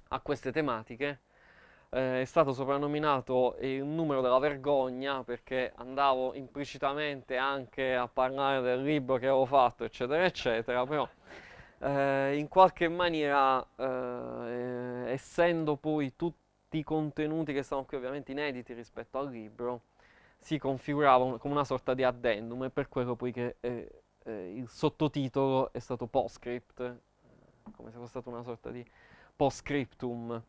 a queste tematiche. Eh, è stato soprannominato il numero della vergogna perché andavo implicitamente anche a parlare del libro che avevo fatto, eccetera, eccetera, però eh, in qualche maniera, eh, essendo poi tutti i contenuti che sono qui ovviamente inediti rispetto al libro, si configurava un, come una sorta di addendum e per quello poi che eh, eh, il sottotitolo è stato postscript, eh, come se fosse stata una sorta di postscriptum.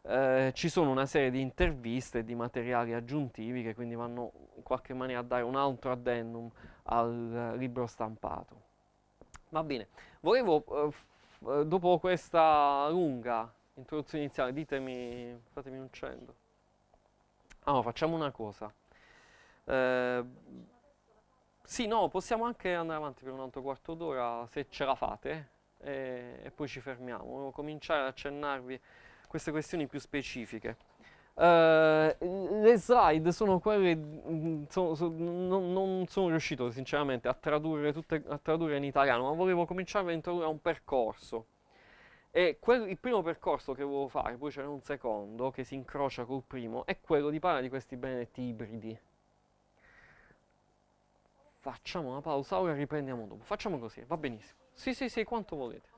Eh, ci sono una serie di interviste e di materiali aggiuntivi che quindi vanno in qualche maniera a dare un altro addendum al eh, libro stampato. Va bene, volevo eh, eh, dopo questa lunga introduzione iniziale, ditemi, fatemi un cenno. Allora, ah, facciamo una cosa. Eh, sì, no, possiamo anche andare avanti per un altro quarto d'ora se ce la fate e, e poi ci fermiamo. Volevo cominciare ad accennarvi queste questioni più specifiche. Uh, le slide sono quelle, mm, sono, sono, non, non, sono riuscito sinceramente a tradurre, tutte, a tradurre, in italiano, ma volevo cominciare a introdurre un percorso. E quel, il primo percorso che volevo fare, poi c'era un secondo che si incrocia col primo, è quello di parlare di questi benedetti ibridi. Facciamo una pausa, ora riprendiamo dopo. Facciamo così, va benissimo. Sì, sì, sì, quanto volete.